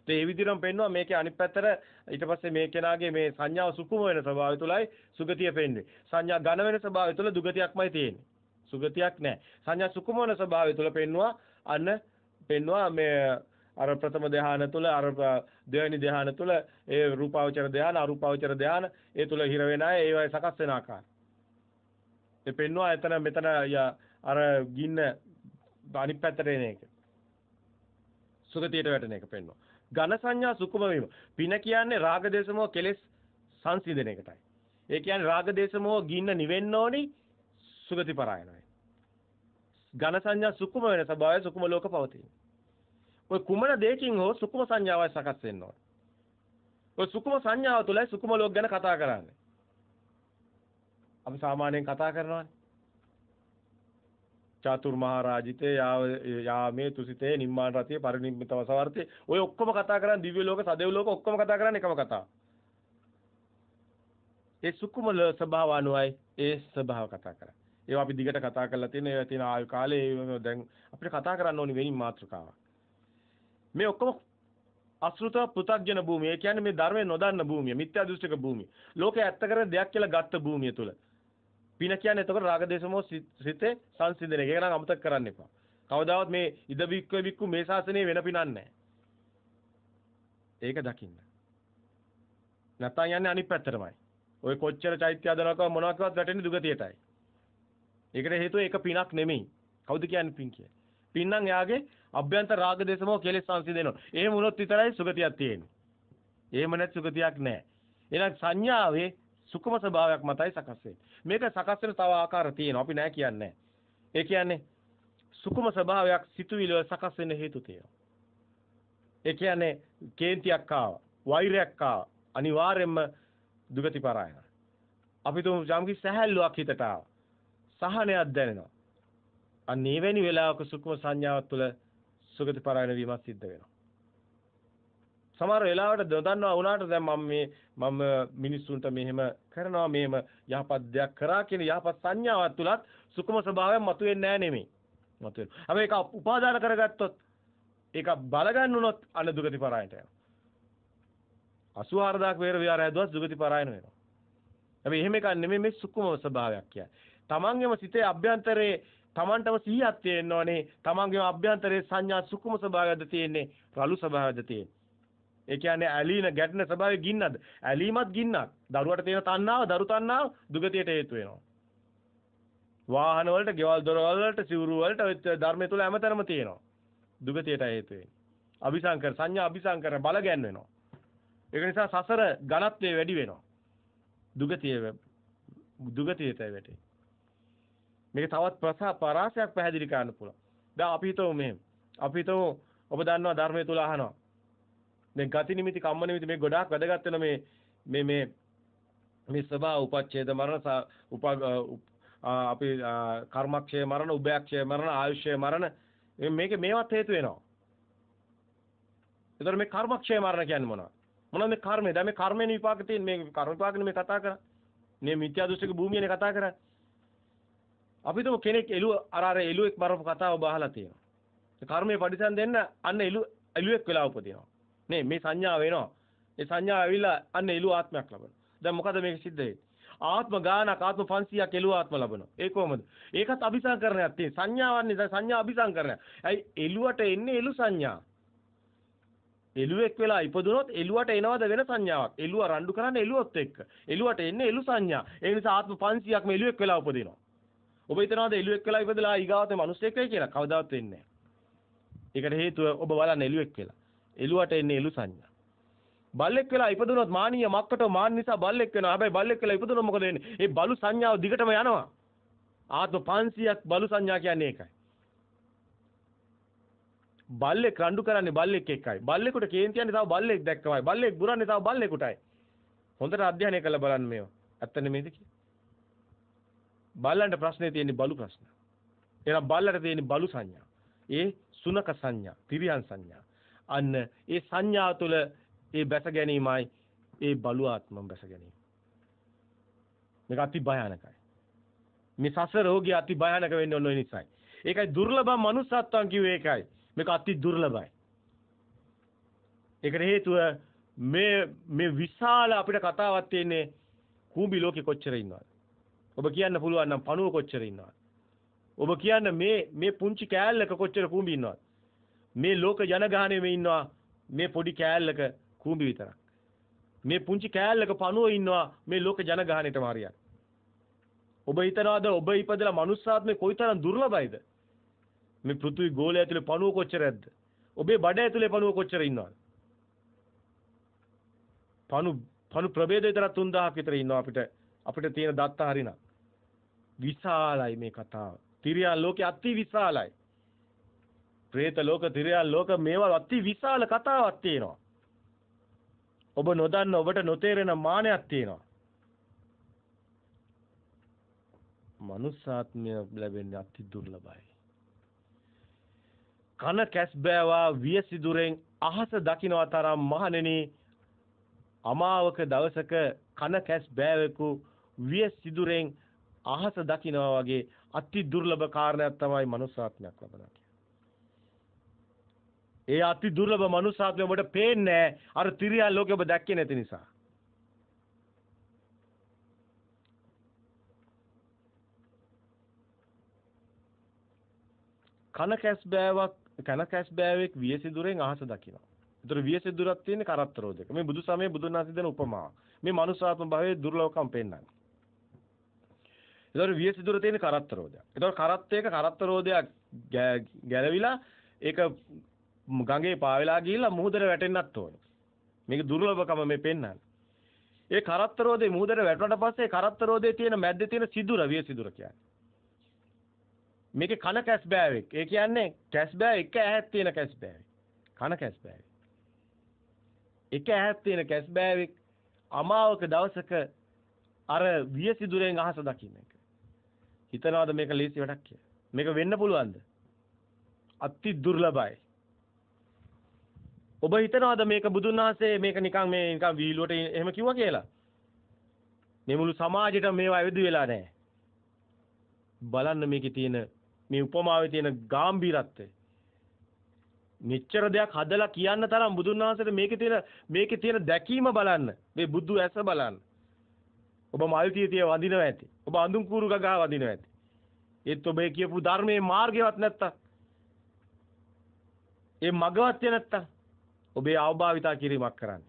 ඒ විදිහටම පෙන්නවා මේකේ අනිත් පැත්තට ඊට පස්සේ මේ කෙනාගේ මේ සංඥාව සුකුම වෙන ස්වභාවය තුලයි සුගතිය පෙන්වන්නේ. සංඥා ඝන වෙන ස්වභාවය තුල දුගතියක්මයි තියෙන්නේ. සුගතියක් නැහැ. සංඥා සුකුම වෙන ස්වභාවය තුල පෙන්නවා අන්න පෙන්නවා මේ අර ප්‍රථම ධානය තුල අර දෙවෙනි ධානය තුල ඒ රූපාවචර ධානය අරූපාවචර ධානය ඒ තුල හිර වෙන අය ඒවයි සකස් වෙන ආකාරය. ඒ පෙන්නවා එතන මෙතන අර ගින්න අනිත් පැත්තට එන එක. සුගතියට වැටෙන එක පෙන්වනවා. ඝන සංඥා සුකුම වීම. පින කියන්නේ රාග දේශමෝ කෙලෙස් සංසිඳන එකටයි. ඒ කියන්නේ රාග දේශමෝ ගින්න නිවෙන්න ඕනි සුගති පරායනයි. ඝන සංඥා සුකුම වෙන ස්වභාවය සුකුම ලෝක පවතින. ඔය කුමන දෙයකින් හෝ සුකුම සංඥාවයි සකස් වෙන්න ඕන. ඔය සුකුම සංඥාව තුලයි සුකුම ලෝක ගැන කතා කරන්නේ. අපි සාමාන්‍යයෙන් කතා කරනවානේ. චාතුර්මහා රාජිතේ යාව යාමේ තුසිතේ නිම්මාන රතිය පරිනිම්මිතව සවර්තේ ඔය ඔක්කොම කතා කරන් දිව්‍ය ලෝක සදෙව් ලෝක ඔක්කොම කතා කරන්නේ එකම කතාව. ඒ සුකුමල ස්වභාව අනුවයි ඒ ස්වභාව කතා කරන්නේ. ඒවා අපි දිගට කතා කරලා තියෙන ඒවා තියෙන ආයු කාලේ දැන් අපිට කතා කරන්න ඕනි වෙනින් මාතෘකාවක්. මේ ඔක්කොම අසෘත පෘථග්ජන භූමිය. ඒ කියන්නේ මේ ධර්මයේ නොදන්න භූමිය, මිත්‍යා දෘෂ්ටික භූමිය. ලෝකේ ඇත්ත කරන දෙයක් කියලා ගත්ත භූමිය තුල. පින කියන්නේ එතකොට රාග දේශ මොහ සිතේ සංසිඳන එක. ඒක නම් අමතක කරන්න එපා. කවදාවත් මේ ඉද බික්ක බික්කු මේ ශාසනයේ වෙන පිනක් නැහැ. ඒක දකින්න. නැත්තම් යන්නේ අනිත් පැත්තටමයි. ඔය කොච්චර චෛත්‍ය හදනවා මොනවාකවත් වැටෙන්නේ දුගතියටයි. ඒකට හේතුව ඒක පිනක් නෙමෙයි. කවුද කියන්නේ පින් කියන්නේ? පින් නම් එයාගේ අභ්‍යන්තර රාග දේශමෝ කෙලෙස් සංසිඳෙනවා. එහෙම වුණොත් විතරයි සුගතියක් තියෙන්නේ. එහෙම නැත් සුගතියක් නැහැ. එහෙනම් සංඥාවේ සුඛම ස්වභාවයක් මතයි සකස් මේක සකස් තව ආකාර තියෙනවා. අපි නෑ කියන්නේ. ඒ කියන්නේ සුඛම ස්වභාවයක් සිතුවිලි සකස් වෙන හේතු තියෙනවා. ඒ කියන්නේ කේන්තියක් ආවා, වෛරයක් ආවා. අනිවාර්යයෙන්ම දුගති පරායන. අපි තුමු යම්කි සැහැල්ලුවක් හිතට ආවා. සහනයක් දැනෙනවා. අන්න එවැනි වෙලාවක සුඛම සංඥාවක් තුළ සුගති පරායන වීමක් සිද්ධ වෙනවා. සමහර වෙලාවට දොදන්නවා වුණාට දැන් මම මේ මම මිනිස්සුන්ට මෙහෙම කරනවා මෙහෙම යහපත් දෙයක් කරා කියන යහපත් සංඥාවක් තුලත් සුකුම ස්වභාවයක් මතුවෙන්නේ නැහැ නෙමෙයි. මතුවෙන. හැබැයි ඒක උපාදාන කරගත්තොත් ඒක බලගන්න උනොත් අන දුගති පරායනට යනවා. 84000ක් වේර විහාරය දුවත් දුගති පරායන වෙනවා. හැබැයි එහෙම එකක් නෙමෙයි මේ සුකුම ස්වභාවයක් කියන්නේ. තමන්ගේම සිතේ අභ්‍යන්තරයේ තමන්ටම සිහියක් තියෙන්න ඕනේ. තමන්ගේම අභ්‍යන්තරයේ සංඥා සුකුම ස්වභාවයක්ද තියෙන්නේ, රළු ස්වභාවයක්ද තියෙන්නේ. ඒ කියන්නේ ඇලීන ගැටෙන ස්වභාවය ගින්නද? ඇලීමත් ගින්නක්. දරුවට තියෙන තණ්හාව, දරු තණ්හාව දුගතියට හේතු වෙනවා. වාහන වලට, ගෙවල් දොරවල් වලට, සිවුරු වලට ධර්මයේ තුල හැමතැනම තියෙනවා. දුගතියට හේතු වෙන්නේ. අபிසංකර සංඥා අபிසංකර බල ගැන්වෙනවා. ඒක නිසා සසර ඝනත්වය වැඩි වෙනවා. දුගතිය දුගතියට වැටේ. මේක තවත් ප්‍රසා පරාසයක් පැහැදිලි කරන්න පුළුවන්. දැන් අපි හිතමු මෙහෙම. අපි හිතමු ඔබ දන්නවා ධර්මයේ තුල අහනවා. දැන් ගති නිමිති කම්ම නිමිති මේ ගොඩාක් වැදගත් වෙන මේ මේ මේ මේ ස්වභාව උපච්ඡේද මරණ උපා අපි කර්මක්ෂය මරණ උභයක්ෂය මරණ ආයුෂය මරණ මේක මේවත් හේතු වෙනවා. ඒතර මේ කර්මක්ෂය මරණ කියන්නේ මොනවද? මොනවද මේ කර්මය? දැන් මේ කර්මයෙන් විපාක තියෙන මේ කර්ම විපාකනේ මේ කතා කරන්නේ. මේ මිත්‍යා දෘෂ්ටික භූමියනේ කතා කරන්නේ. අපි තුම කෙනෙක් එළුව අර අර එළුවෙක් මරපු කතාව බහලා තියෙනවා. කර්මයේ පරිසම් දෙන්න අන්න එළු එළුවෙක් වෙලා උපදිනවා. නේ මේ සංඥාව එනවා. ඒ සංඥාව ඇවිල්ලා අන්න එළු ආත්මයක් ලබනවා. දැන් මොකද මේක සිද්ධ වෙන්නේ? ආත්ම ගානක් ආත්ම 500ක් එළු ආත්ම ලබනවා. ඒ කොහොමද? ඒකත් අபிසංකරණයක් තියෙන. සංඥාවන්නේ දැන් සංඥා අபிසංකරණය. ඇයි එළුවට එන්නේ එළු සංඥා. එළුවෙක් වෙලා ඉපදුනොත් එළුවට එනවද වෙන සංඥාවක්. එළුව රණ්ඩු කරන්නේ එළුවොත් එක්ක. එළුවට එන්නේ එළු සංඥා. ඒ නිසා ආත්ම 500ක් මේ එළුවෙක් වෙලා උපදිනවා. ඔබ හිතනවාද එළුවෙක් වෙලා ඉපදලා ඊගාවතේ මිනිස් එක්කයි කියලා? කවදාවත් වෙන්නේ නැහැ. ඒකට හේතුව ඔබ බලන්නේ එළුවෙක් වෙලා. එළුවට එන්නේ එළු සංඥා. බල්ලෙක් වෙලා ඉපදුනොත් මානීය මක්කට මාන නිසා බල්ලෙක් වෙනවා. හැබැයි බල්ලෙක් වෙලා ඉපදුනොත් මොකද වෙන්නේ? ඒ බලු සංඥාව දිගටම යනවා. ආත්ම 500ක් බලු සංඥා කියන්නේ ඒකයි. බල්ලෙක් රණ්ඩු කරන්නේ බල්ලෙක් එක්කයි. බල්ලෙකුට කේන් තියන්නේ තව බල්ලෙක් දැක්කමයි. බල්ලෙක් බුරන්නේ තව බල්ලෙකුටයි. හොඳට අධ්‍යයනය කරලා බලන්න මේවා. ඇත්ත නෙමෙයිද කියලා. බල්ලන්ට ප්‍රශ්නේ තියෙන්නේ බලු ප්‍රශ්න. එහෙනම් බල්ලට තියෙන්නේ බලු සංඥා. ඒ සුනක සංඥා, තිරියන් සංඥා. අන්න ඒ සංඥා තුළ ඒ බැස ගැනීමයි ඒ බලු ආත්මම බැස ගැනීම. මේක අති භයානකයි. මේ සසර රෝගී අති භයානක වෙන්නේ ඔන්න ඔය නිසායි. ඒකයි දුර්ලභ මනුස්සත්වම් කිව්වේ ඒකයි. මේක අති දුර්ලභයි. ඒකට හේතුව මේ මේ විශාල අපිට කතාවක් තියෙන්නේ කූඹි ලෝකේ කොච්චර ඉන්නවද? ඔබ කියන්න පුළුවන් නම් පණුව කොච්චර ඉන්නවද? ඔබ කියන්න මේ මේ පුංචි කෑල්ලක කොච්චර කූඹි ඉන්නවද? මේ ලෝක ජනගහනේ මේ ඉන්නවා මේ පොඩි කෑල්ලක කූඹි විතරක්. මේ පුංචි කෑල්ලක පණුව ඉන්නවා මේ ලෝක ජනගහනෙටම හරියක්. ඔබ හිතනවාද ඔබ ඉපදලා මනුස්සාත්මේ කොයිතරම් දුර්ලභයිද? මේ පෘථිවි ගෝලය ඇතුලේ පණුව කොච්චරද? ඔබේ බඩ ඇතුලේ පණුව කොච්චර ඉන්නවද? පණු පණු ප්‍රභේද විතර 3000ක් විතර ඉන්නවා අපිට අපිට තියෙන දත්ත හරිනම්. විශාලයි මේ කතාව. තිරියන් ලෝකේ අති විශාලයි. പ്രേත ලෝක, තිරයා ලෝක මේවා අති විශාල කතාවක් තියෙනවා. ඔබ නොදන්න ඔබට නොතේරෙන මානයක් තියෙනවා. මනුස්සාත්මය ලැබෙන්නේ අති දුර්ලභයි. කන කැස් බෑවා වියසිදුරෙන් අහස දකින්නවා තරම් මහණෙනි අමාවක දවසක කන කැස් බෑවෙකු වියසිදුරෙන් අහස දකින්නවා වගේ අති දුර්ලභ කාරණයක් තමයි මනුස්සාත්මයක් ලබනවා. ඒ අති දුර්ලභ මනුස්සාත්මය ඔබට පේන්නේ අර තිරියන් ලෝකෙ ඔබ දැක්කේ නැති නිසා. කන කැස් බෑවක් කන කැස් බෑවෙක් වියසිදුරෙන් අහස දකිනවා. ඒතර වියසිදුරක් තියෙන කරත්තරෝදක. මේ බුදු සමයේ බුදුන් වහන්සේ දෙන උපමාව. මේ මනුස්සාත්ම භාවයේ දුර්ලභකම් පෙන්වන්නේ. ඒතර වියසිදුර තියෙන කරත්තරෝදයක්. ඒතර කරත්තයක කරත්තරෝදයක් ගැලවිලා ඒක ගඟේ පාවෙලා ගිහිල්ලා මුහුදට වැටෙන්නත් ඕනේ. මේක දුර්ලභකම මේ පෙන්වන්නේ. ඒ කරත්ත රෝදේ මුහුදට වැටුණාට පස්සේ කරත්ත රෝදේ තියෙන මැද්දේ තියෙන සිදුර විය සිදුර කියන්නේ. මේකේ කන කැස් බෑවෙක්. ඒ කියන්නේ කැස් බෑ එක ඇහක් තියෙන කැස් බෑවෙක්. කන කැස් බෑවෙක්. එක ඇහක් තියෙන කැස් බෑවෙක් අමාවක දවසක අර විය සිදුරෙන් අහස දකින්න එක. හිතනවාද මේක ලේසි වැඩක් කියලා? මේක වෙන්න පුළුවන්ද? අති දුර්ලභයි. ඔබ හිතනවාද මේක බුදුන් වහන්සේ මේක නිකන් මේ නිකන් විහිළුවට එහෙම කිව්වා කියලා? මේ මුළු සමාජෙට මේවා එවිදි වෙලා නැහැ. බලන්න මේකේ තියෙන මේ උපමාවේ තියෙන ගැඹිරත්වය. මෙච්චර දෙයක් හදලා කියන්න තරම් බුදුන් වහන්සේට මේකේ තියෙන මේකේ තියෙන දැකීම බලන්න. මේ බුදු ඇස බලන්න. ඔබ මල්තිය තිය වඳිනවා ඇති. ඔබ අඳුන් කూరు ගගා වඳිනවා ඇති. ඒත් ඔබ කියපු ධර්මයේ මාර්ගයවත් නැත්තම්. ඒ මගවත් නැත්තම්. ඔබේ අවභාවිතා කිරීමක් කරන්න.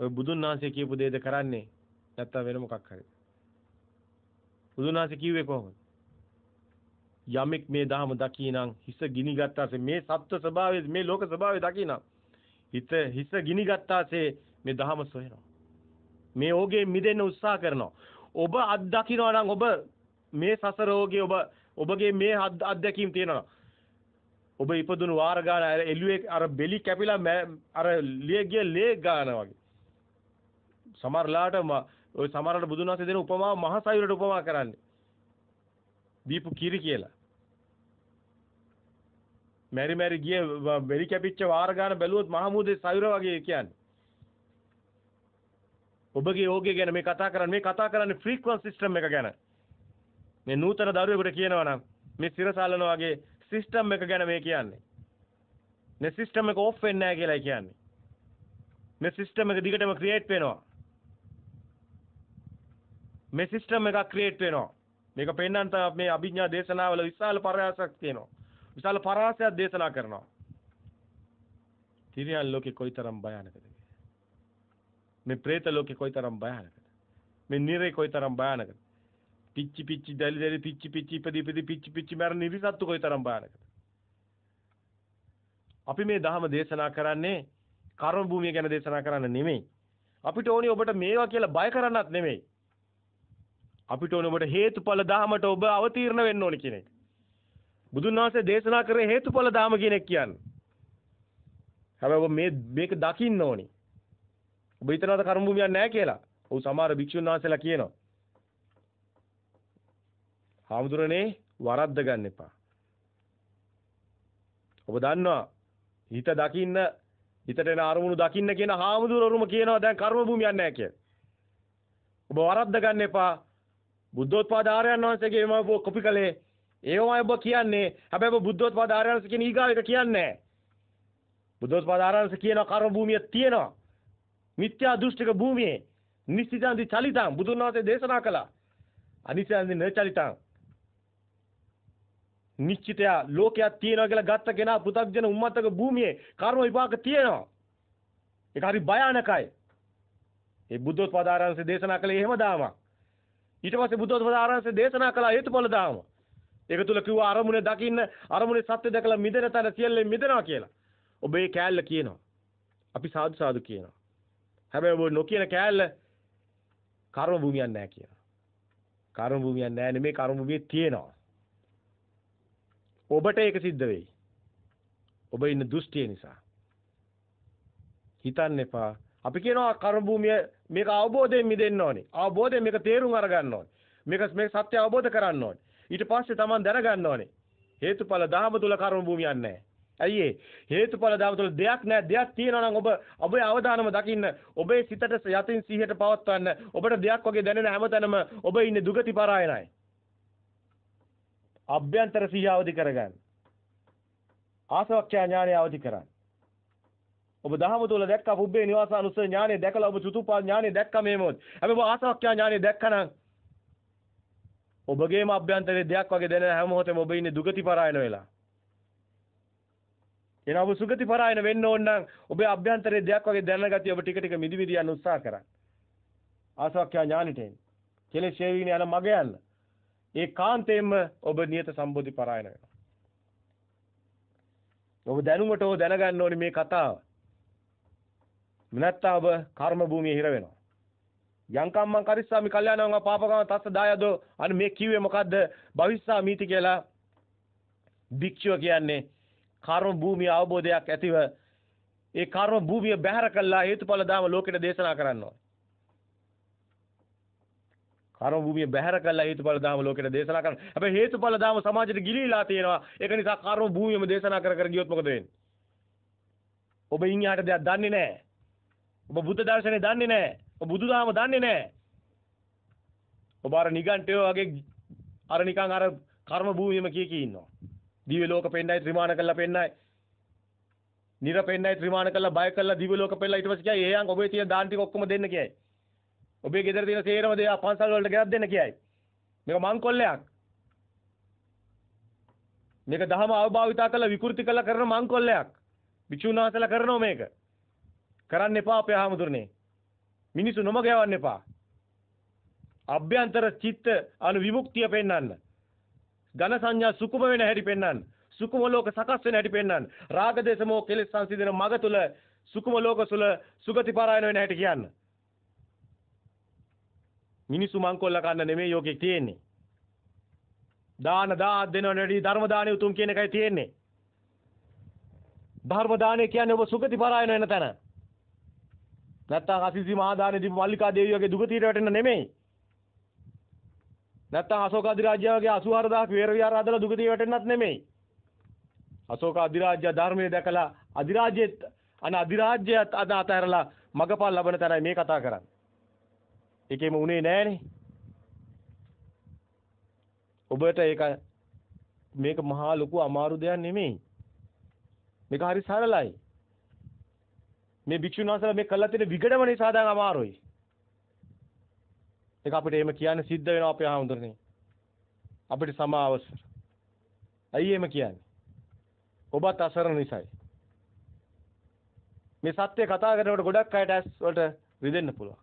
ඔය බුදුන් වහන්සේ කියපු දේද කරන්නේ නැත්තම් වෙන මොකක් හරි. බුදුන් වහන්සේ කිව්වේ කොහොමද? යමෙක් මේ ධහම දකිනං හිස ගිනි ගත්තාසේ මේ සත්ව ස්වභාවයේ මේ ලෝක ස්වභාවය දකිනං හිත හිස ගිනි ගත්තාසේ මේ ධහම සොයනවා. මේ ඕගේ මිදෙන්න උත්සාහ කරනවා. ඔබ අත් දකිනවා නම් ඔබ මේ සසරෝගේ ඔබ ඔබගේ මේ අත්දැකීම් තියෙනවා. ඔබ ඉපදුණු වාර ගාන එළුවේ අර බෙලි කැපිලා අර ලිය ගිය ලේ ගාන වගේ. සමහරලාට ඔය සමහරලාට බුදුන් වහන්සේ දෙන උපමාව මහසයුරට උපමා කරන්නේ. දීපු කිරි කියලා. මෙරි මෙරි ගිය බෙලි කැපිච්ච වාර ගාන බැලුවොත් මහමුදේ සයුර වගේ කියන්නේ. ඔබගේ යෝගය ගැන මේ කතා කරන්නේ මේ කතා කරන්නේ ෆ්‍රීකවන්සි සිස්ටම් එක ගැන. මේ නූතන දරුවෙකුට කියනවා නම් මේ සිරසාලන වගේ සිස්ටම් එක ගැන මේ කියන්නේ. මේ සිස්ටම් එක ඕෆ් වෙන්නේ නැහැ කියලායි කියන්නේ. මේ සිස්ටම් එක දිගටම ක්‍රියේට් වෙනවා. මේ සිස්ටම් එකක් ක්‍රියේට් වෙනවා. මේක පෙන්වන්න තමයි මේ අභිඥා දේශනාවල විශාල පරාසයක් තියෙනවා. විශාල පරාසයක් දේශනා කරනවා. තිරියන් ලෝකේ කොයිතරම් භයානකද මේ പ്രേත ලෝකේ කොයිතරම් භයානකද මේ නිරේ කොයිතරම් භයානකද පිච්චි පිච්චි දැලි දැලි පිච්චි පිච්චි ඉපදි ඉපදි පිච්චි පිච්චි මරණ නිරිසත්තු කොයිතරම් භයානකද අපි මේ ධහම දේශනා කරන්නේ කර්ම භූමිය ගැන දේශනා කරන්න නෙමෙයි අපිට ඕනේ ඔබට මේවා කියලා බය කරන්නත් නෙමෙයි අපිට ඕනේ ඔබට හේතුඵල ධහමට ඔබ අවතීර්ණ වෙන්න ඕනේ කියන එක බුදුන් වහන්සේ දේශනා කරේ හේතුඵල ධහම කියන එක කියන්නේ හැබැයි ඔබ මේ මේක දකින්න ඕනේ ඔබ හිතනවාද කර්ම භූමියක් නැහැ කියලා ඔව් සමහර භික්ෂුන් වහන්සේලා කියනවා හාමුදුරනේ වරද්ද ගන්න එපා. ඔබ දන්නවා හිත දකින්න හිතට එන අරමුණු දකින්න කියන හාමුදුරුවරුම කියනවා දැන් කර්ම භූමියක් නැහැ කියලා. ඔබ වරද්ද ගන්න එපා. බුද්ධෝත්පාද ආර්යයන් වහන්සේගේ මම කොපි කළේ. ඒවමයි ඔබ කියන්නේ. හැබැයි ඔබ බුද්ධෝත්පාද ආර්යයන් වහන්සේ කියන ඊගාව එක කියන්නේ නැහැ. බුද්ධෝත්පාද ආර්යයන් වහන්සේ කියන කර්ම භූමිය තියෙනවා. මිත්‍යා දෘෂ්ටික භූමියේ නිශ්චිතාන්ති චලිතං බුදුන් වහන්සේ දේශනා කළා. අනිත්‍යන්ති නචලිතං නිශ්චිතයා ලෝකයක් තියෙනවා කියලා ගත්ත කෙනා පෘථග්ජන උම්මත්තක භූමියේ කර්ම විපාක තියෙනවා. ඒක හරි භයානකයි. ඒ බුද්ධෝත්පාද ආරංශය දේශනා කළේ එහෙම දාමක්. ඊට පස්සේ බුද්ධෝත්පාද ආරංශය දේශනා කළා හේතුඵල දාම. ඒක තුල කිව්වා අරමුණේ දකින්න අරමුණේ සත්‍ය දැකලා මිදෙන තැන සියල්ලෙන් මිදෙනවා කියලා. ඔබ ඒ කෑල්ල කියනවා. අපි සාදු සාදු කියනවා. හැබැයි ඔබ නොකියන කෑල්ල කර්ම භූමියක් නෑ කියනවා. කර්ම භූමියක් නෑ නෙමේ කර්ම භූමියේ තියෙනවා. ඔබට ඒක සිද්ධ වෙයි. ඔබ ඉන්න දෘෂ්ටිය නිසා. හිතන්න එපා. අපි කියනවා කර්ම භූමිය මේක අවබෝධයෙන් මිදෙන්න ඕනේ. අවබෝධයෙන් මේක තේරුම් අරගන්න ඕනේ. මේක මේක සත්‍ය අවබෝධ කරගන්න ඕනේ. ඊට පස්සේ Taman දැනගන්න ඕනේ. හේතුඵල ධහම තුල කර්ම භූමියක් නැහැ. ඇයි ඒ? හේතුඵල ධහම තුල දෙයක් නැහැ. දෙයක් තියෙනවා නම් ඔබ ඔබේ අවධානම දකින්න, ඔබේ සිතට යතින් සිහියට පවත්වන්න, ඔබට දෙයක් වගේ දැනෙන හැමතැනම ඔබ ඉන්නේ දුගති පරායනයි. අභ්‍යන්තර සිහිය අවදි කරගන්න. ආසවක්ඛ්‍යා ඥානය අවදි කරන්න. ඔබ දහම තුල දැක්ක පුබ්බේ නිවාසානුස්සය ඥානය දැකලා ඔබ චුතුප්පාද ඥානය දැක්ක මේ මොහොත. හැබැයි ඔබ ආසවක්ඛ්‍යා ඥානය දැක්කනම් ඔබගේම අභ්‍යන්තරයේ දෙයක් වගේ දැනෙන හැම මොහොතෙම ඔබ ඉන්නේ දුගති පරායන වෙලා. එන ඔබ සුගති පරායන වෙන්න ඕන නම් ඔබේ අභ්‍යන්තරයේ දෙයක් වගේ දැනන ගතිය ඔබ ටික ටික මිදිවිදියන්න උත්සාහ කරන්න. ආසවක්ඛ්‍යා ඥානෙට එන්න. කෙලෙස් ඡේවිගෙන යන මග යන්න. ඒ කාන්තේම ඔබ නියත සම්බෝධි පරායන වෙනවා. ඔබ දැනුමට හෝ දැනගන්න ඕනේ මේ කතාව. නැත්නම් ඔබ කර්ම භූමියේ හිර වෙනවා. යංකම්මං කරිස්සාමි කල්යාණං පාපකම තස්ස දායදෝ අනේ මේ කිව්වේ මොකද්ද? භවිස්සා මීති කියලා භික්ෂුව කියන්නේ කර්ම භූමිය අවබෝධයක් ඇතිව ඒ කර්ම භූමිය බැහැර කළා හේතුඵල ධාම ලෝකෙට දේශනා කරනවා. කර්ම භූමිය බැහැර කළා හේතුඵල ධාම ලෝකෙට දේශනා කරන. හැබැයි හේතුඵල ධාම සමාජයට ගිලිලා තියෙනවා. ඒක නිසා කර්ම භූමියම දේශනා කර කර ගියොත් මොකද වෙන්නේ? ඔබ ඉන්හිහාට දෙයක් දන්නේ නැහැ. ඔබ බුද්ධ දර්ශනය දන්නේ නැහැ. ඔබ බුදුදහම දන්නේ නැහැ. ඔබ අර නිගන්ඨය වගේ අර නිකන් අර කර්ම භූමියම කී කී ඉන්නවා. දිව්‍ය ලෝක පෙන්නයි ත්‍රිමාණ කළා පෙන්නයි. නිර පෙන්නයි ත්‍රිමාණ කළා බය කළා දිව්‍ය ලෝක පෙන්නලා ඊට පස්සේ කියයි එයන් ඔබේ තියෙන දාන ටික ඔක්කොම දෙන්න කියයි. ඔබේ ගෙදර තියෙන සේරම දේවල් පන්සල් වලට ගෙනත් දෙන්න කියයි. මේක මංකොල්ලයක්. මේක දහම අවභාවිතා කරලා විකෘති කළා කරන මංකොල්ලයක්. විචුණාසලා කරනෝ මේක. කරන්න එපා අපේ හාමුදුරනේ. මිනිසු නොමග යවන්න එපා. අභ්‍යන්තර චිත්ත අනු විමුක්තිය පෙන්වන්න. ඝන සංඥා සුකුම වෙන හැටි පෙන්වන්න. සුකුම ලෝක සකස් වෙන හැටි පෙන්වන්න. රාග දේශ මොහ කෙලෙස් සංසිඳන මග තුල සුකුම ලෝක තුල සුගති පරායන වෙන හැටි කියන්න. මිනිස්සු මංකොල්ල කන්න නෙමෙයි යෝකෙක් තියෙන්නේ. දාන දාත් දෙනවට වැඩිය ධර්ම දානේ උතුම් කියන එකයි තියෙන්නේ. ධර්ම දානේ කියන්නේ ඔබ සුගති පරායන වෙන තැන. නැත්තම් අසිසි මහා දානේ දීපු මල්ලිකා දේවියගේ දුගතියට වැටෙන්න නෙමෙයි. නැත්තම් අශෝක අධිරාජ්‍යවගේ 84000ක් වේර විහාර හදලා දුගතිය වැටෙන්නත් නෙමෙයි. අශෝක අධිරාජ්‍ය ධර්මයේ දැකලා අධිරාජ්‍යත් අන අධිරාජ්‍යයත් අද අතහැරලා මගපල් ලබන තැනයි මේ කතා කරන්නේ. එකෙම උනේ නෑනේ. ඔබට ඒක මේක මහා ලොකු අමාරු දෙයක් නෙමෙයි. මේක හරි සරලයි. මේ භික්ෂුන් වහන්සේලා මේ කළා තියෙන විගඩමනේ සාදාන අමාරුයි. ඒක අපිට එහෙම කියන්න සිද්ධ වෙනවා අපේ ආහඳුරනේ. අපිට සම අවසර. ඇයි එහෙම කියන්නේ? ඔබත් අසරණ නිසායි. මේ සත්‍ය කතා කරනකොට ගොඩක් අයට ඇස් වලට රිදෙන්න පුළුවන්.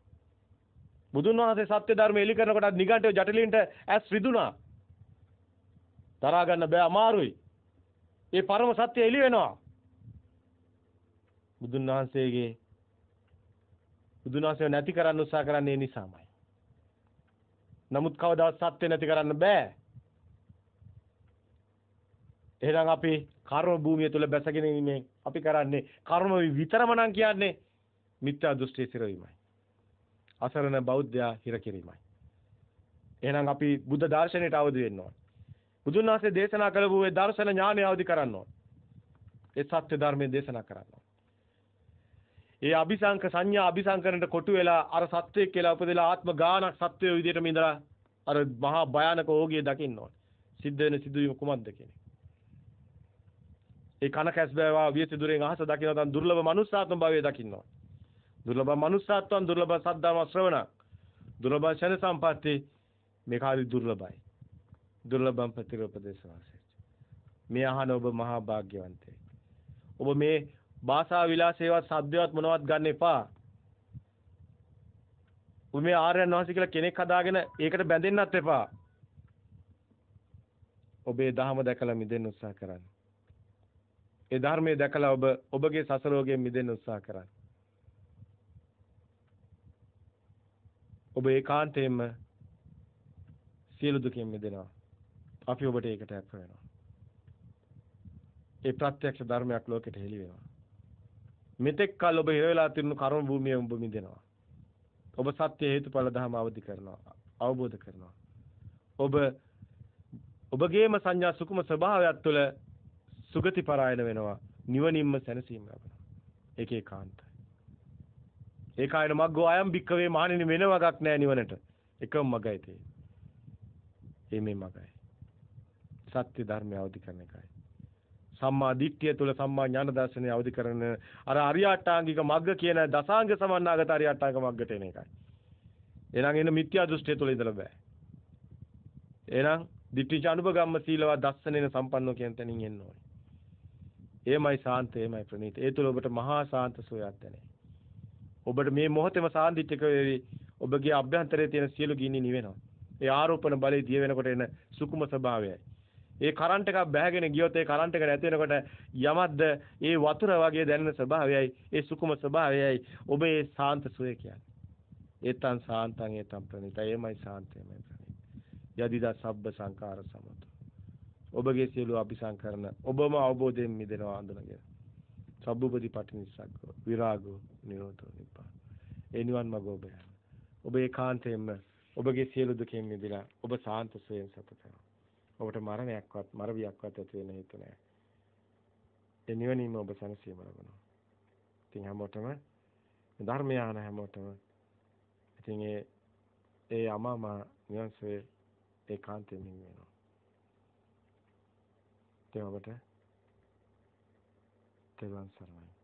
බුදුන් වහන්සේ සත්‍ය ධර්මය එලි කරනකොටත් නිගණ්ඨය ජටලින්ට ඇස් රිදුනා. දරා ගන්න බෑ අමාරුයි. ඒ පරම සත්‍ය එළි වෙනවා. බුදුන් වහන්සේගේ බුදුන් වහන්සේව නැති කරන්න උත්සාහ කරන්නේ ඒ නිසාමයි. නමුත් කවදාවත් සත්‍ය නැති කරන්න බෑ. එහෙනම් අපි කර්ම භූමිය තුල බැසගෙන ඉන්නේ අපි කරන්නේ කර්ම විතරම නම් කියන්නේ මිත්‍යා දෘෂ්ටි සිරවීමයි. අසරණ බෞද්ධයා හිර කිරීමයි. එහෙනම් අපි බුද්ධ දර්ශනයට අවදි වෙන්න ඕන. බුදුන් වහන්සේ දේශනා කළ වූ ඒ දර්ශන ඥානය අවදි කරන්න ඕන. ඒ සත්‍ය ධර්මයේ දේශනා කරන්න ඕන. ඒ අபிසංක සංඥා අபிසංකරණයට කොටු වෙලා අර සත්‍යය කියලා උපදෙලා ආත්ම ගානක් සත්‍යය විදිහටම ඉඳලා අර මහා භයානක ඕගිය දකින්න ඕන. සිද්ධ වෙන සිදුවීම කුමක්ද කියන්නේ. ඒ කන කැස්බෑවා වියති දුරෙන් අහස දකින්න තන් දුර්ලභ මනුස්සාත්ම භාවය දකින්න ඕන. දුර්ලභ මනුස්සත්වම් දුර්ලභ සද්ධාම ශ්‍රවණක් දුර්ලභ ශන සම්පatti මේක හරි දුර්ලභයි දුර්ලභම් ප්‍රතිරූපදේශ වාසය මේ අහන ඔබ මහා භාග්‍යවන්තයෙක් ඔබ මේ භාෂා විලාසේවත් සද්දේවත් මොනවත් ගන්න එපා ඔබ මේ ආර්යයන් වහන්සේ කියලා කෙනෙක් හදාගෙන ඒකට බැඳෙන්නත් එපා ඔබේ දහම දැකලා මිදෙන්න උත්සාහ කරන්න ඒ ධර්මයේ දැකලා ඔබ ඔබගේ සසරෝගයෙන් මිදෙන්න උත්සාහ කරන්න ඔබ ඒකාන්තයෙන්ම සියලු දුකෙන් මිදෙනවා. අපි ඔබට ඒකට ඇප් වෙනවා. ඒ ප්‍රත්‍යක්ෂ ධර්මයක් ලෝකෙට හෙළි වෙනවා. මෙතෙක් කල ඔබ හිර වෙලා තිරුණු කර්ම භූමිය ඔබ මිදෙනවා. ඔබ සත්‍ය හේතුඵල ධර්ම අවදි කරනවා. අවබෝධ කරනවා. ඔබ ඔබගේම සංඥා සුකුම ස්වභාවයත් තුළ සුගති පරායන වෙනවා. නිවනින්ම සැනසීම ලබනවා. ඒකේ කාන්ත. ඒකායන මග්ගෝ අයම් භික්කවේ මහණෙනි වෙන මගක් නැහැ නිවනට. එකම මගයි තියෙන්නේ. ඒ මේ මගයි. සත්‍ය ධර්මය අවදි කරන එකයි. සම්මා දිට්ඨිය තුළ සම්මා ඥාන දර්ශනය අවදි කරන අර අරියාටාංගික මග්ග කියන දසාංග සමන්නාගත අරියාටාංග මග්ගට එන එකයි. එහෙනම් එන මිත්‍යා දෘෂ්ටිය තුළ ඉඳලා බෑ. එහෙනම් දිට්ඨිච අනුපගම්ම සීලවා දස්සනේන සම්පන්නෝ කියන තැනින් එන්න ඕනේ. එමයි සාන්ත එමයි ප්‍රණීත. ඒ තුළ ඔබට මහා සාන්ත සෝයක් දැනේ. ඔබට මේ මොහොතේම සාන්දිටික වේවි. ඔබගේ අභ්‍යන්තරයේ තියෙන සියලු ගිනි නිවෙනවා. ඒ ආරෝපණ බලය දිය වෙනකොට එන සුකුම ස්වභාවයයි. ඒ කරන්ට් එකක් බැහැගෙන ගියොත් ඒ කරන්ට් එක නැති වෙනකොට යමද්ද ඒ වතුර වගේ දැනෙන ස්වභාවයයි ඒ සුකුම ස්වභාවයයි ඔබ ඒ සාන්ත සුවය කියන්නේ. ඒතං සාන්තං ඒතං ප්‍රණිතය එමයි සාන්තයමයි ප්‍රණිත. යදිදා සබ්බ සංකාර සමතු. ඔබගේ සියලු අபிසංකරණ ඔබම අවබෝධයෙන් මිදෙනවා අඳුනගෙන. සබ්බුපති පටිනිස්සග්ගෝ විරාගෝ නිරෝධෝ නිබ්බාන. ඒ නිවන් මඟ ඔබ යන. ඔබ ඒකාන්තයෙන්ම ඔබගේ සියලු දුකෙන් මිදලා ඔබ සාන්ත සුවයෙන් සපතන. ඔබට මරණයක්වත් මරවියක්වත් ඇති වෙන හේතු නැහැ. ඒ නිවනීම ඔබ සනසීම ලබනවා. ඉතින් හැමෝටම ධර්මය ආන හැමෝටම ඉතින් ඒ ඒ අමාමා නිවන්සේ ඒකාන්තයෙන් වෙනවා. ඒ ඔබට de Sarmay.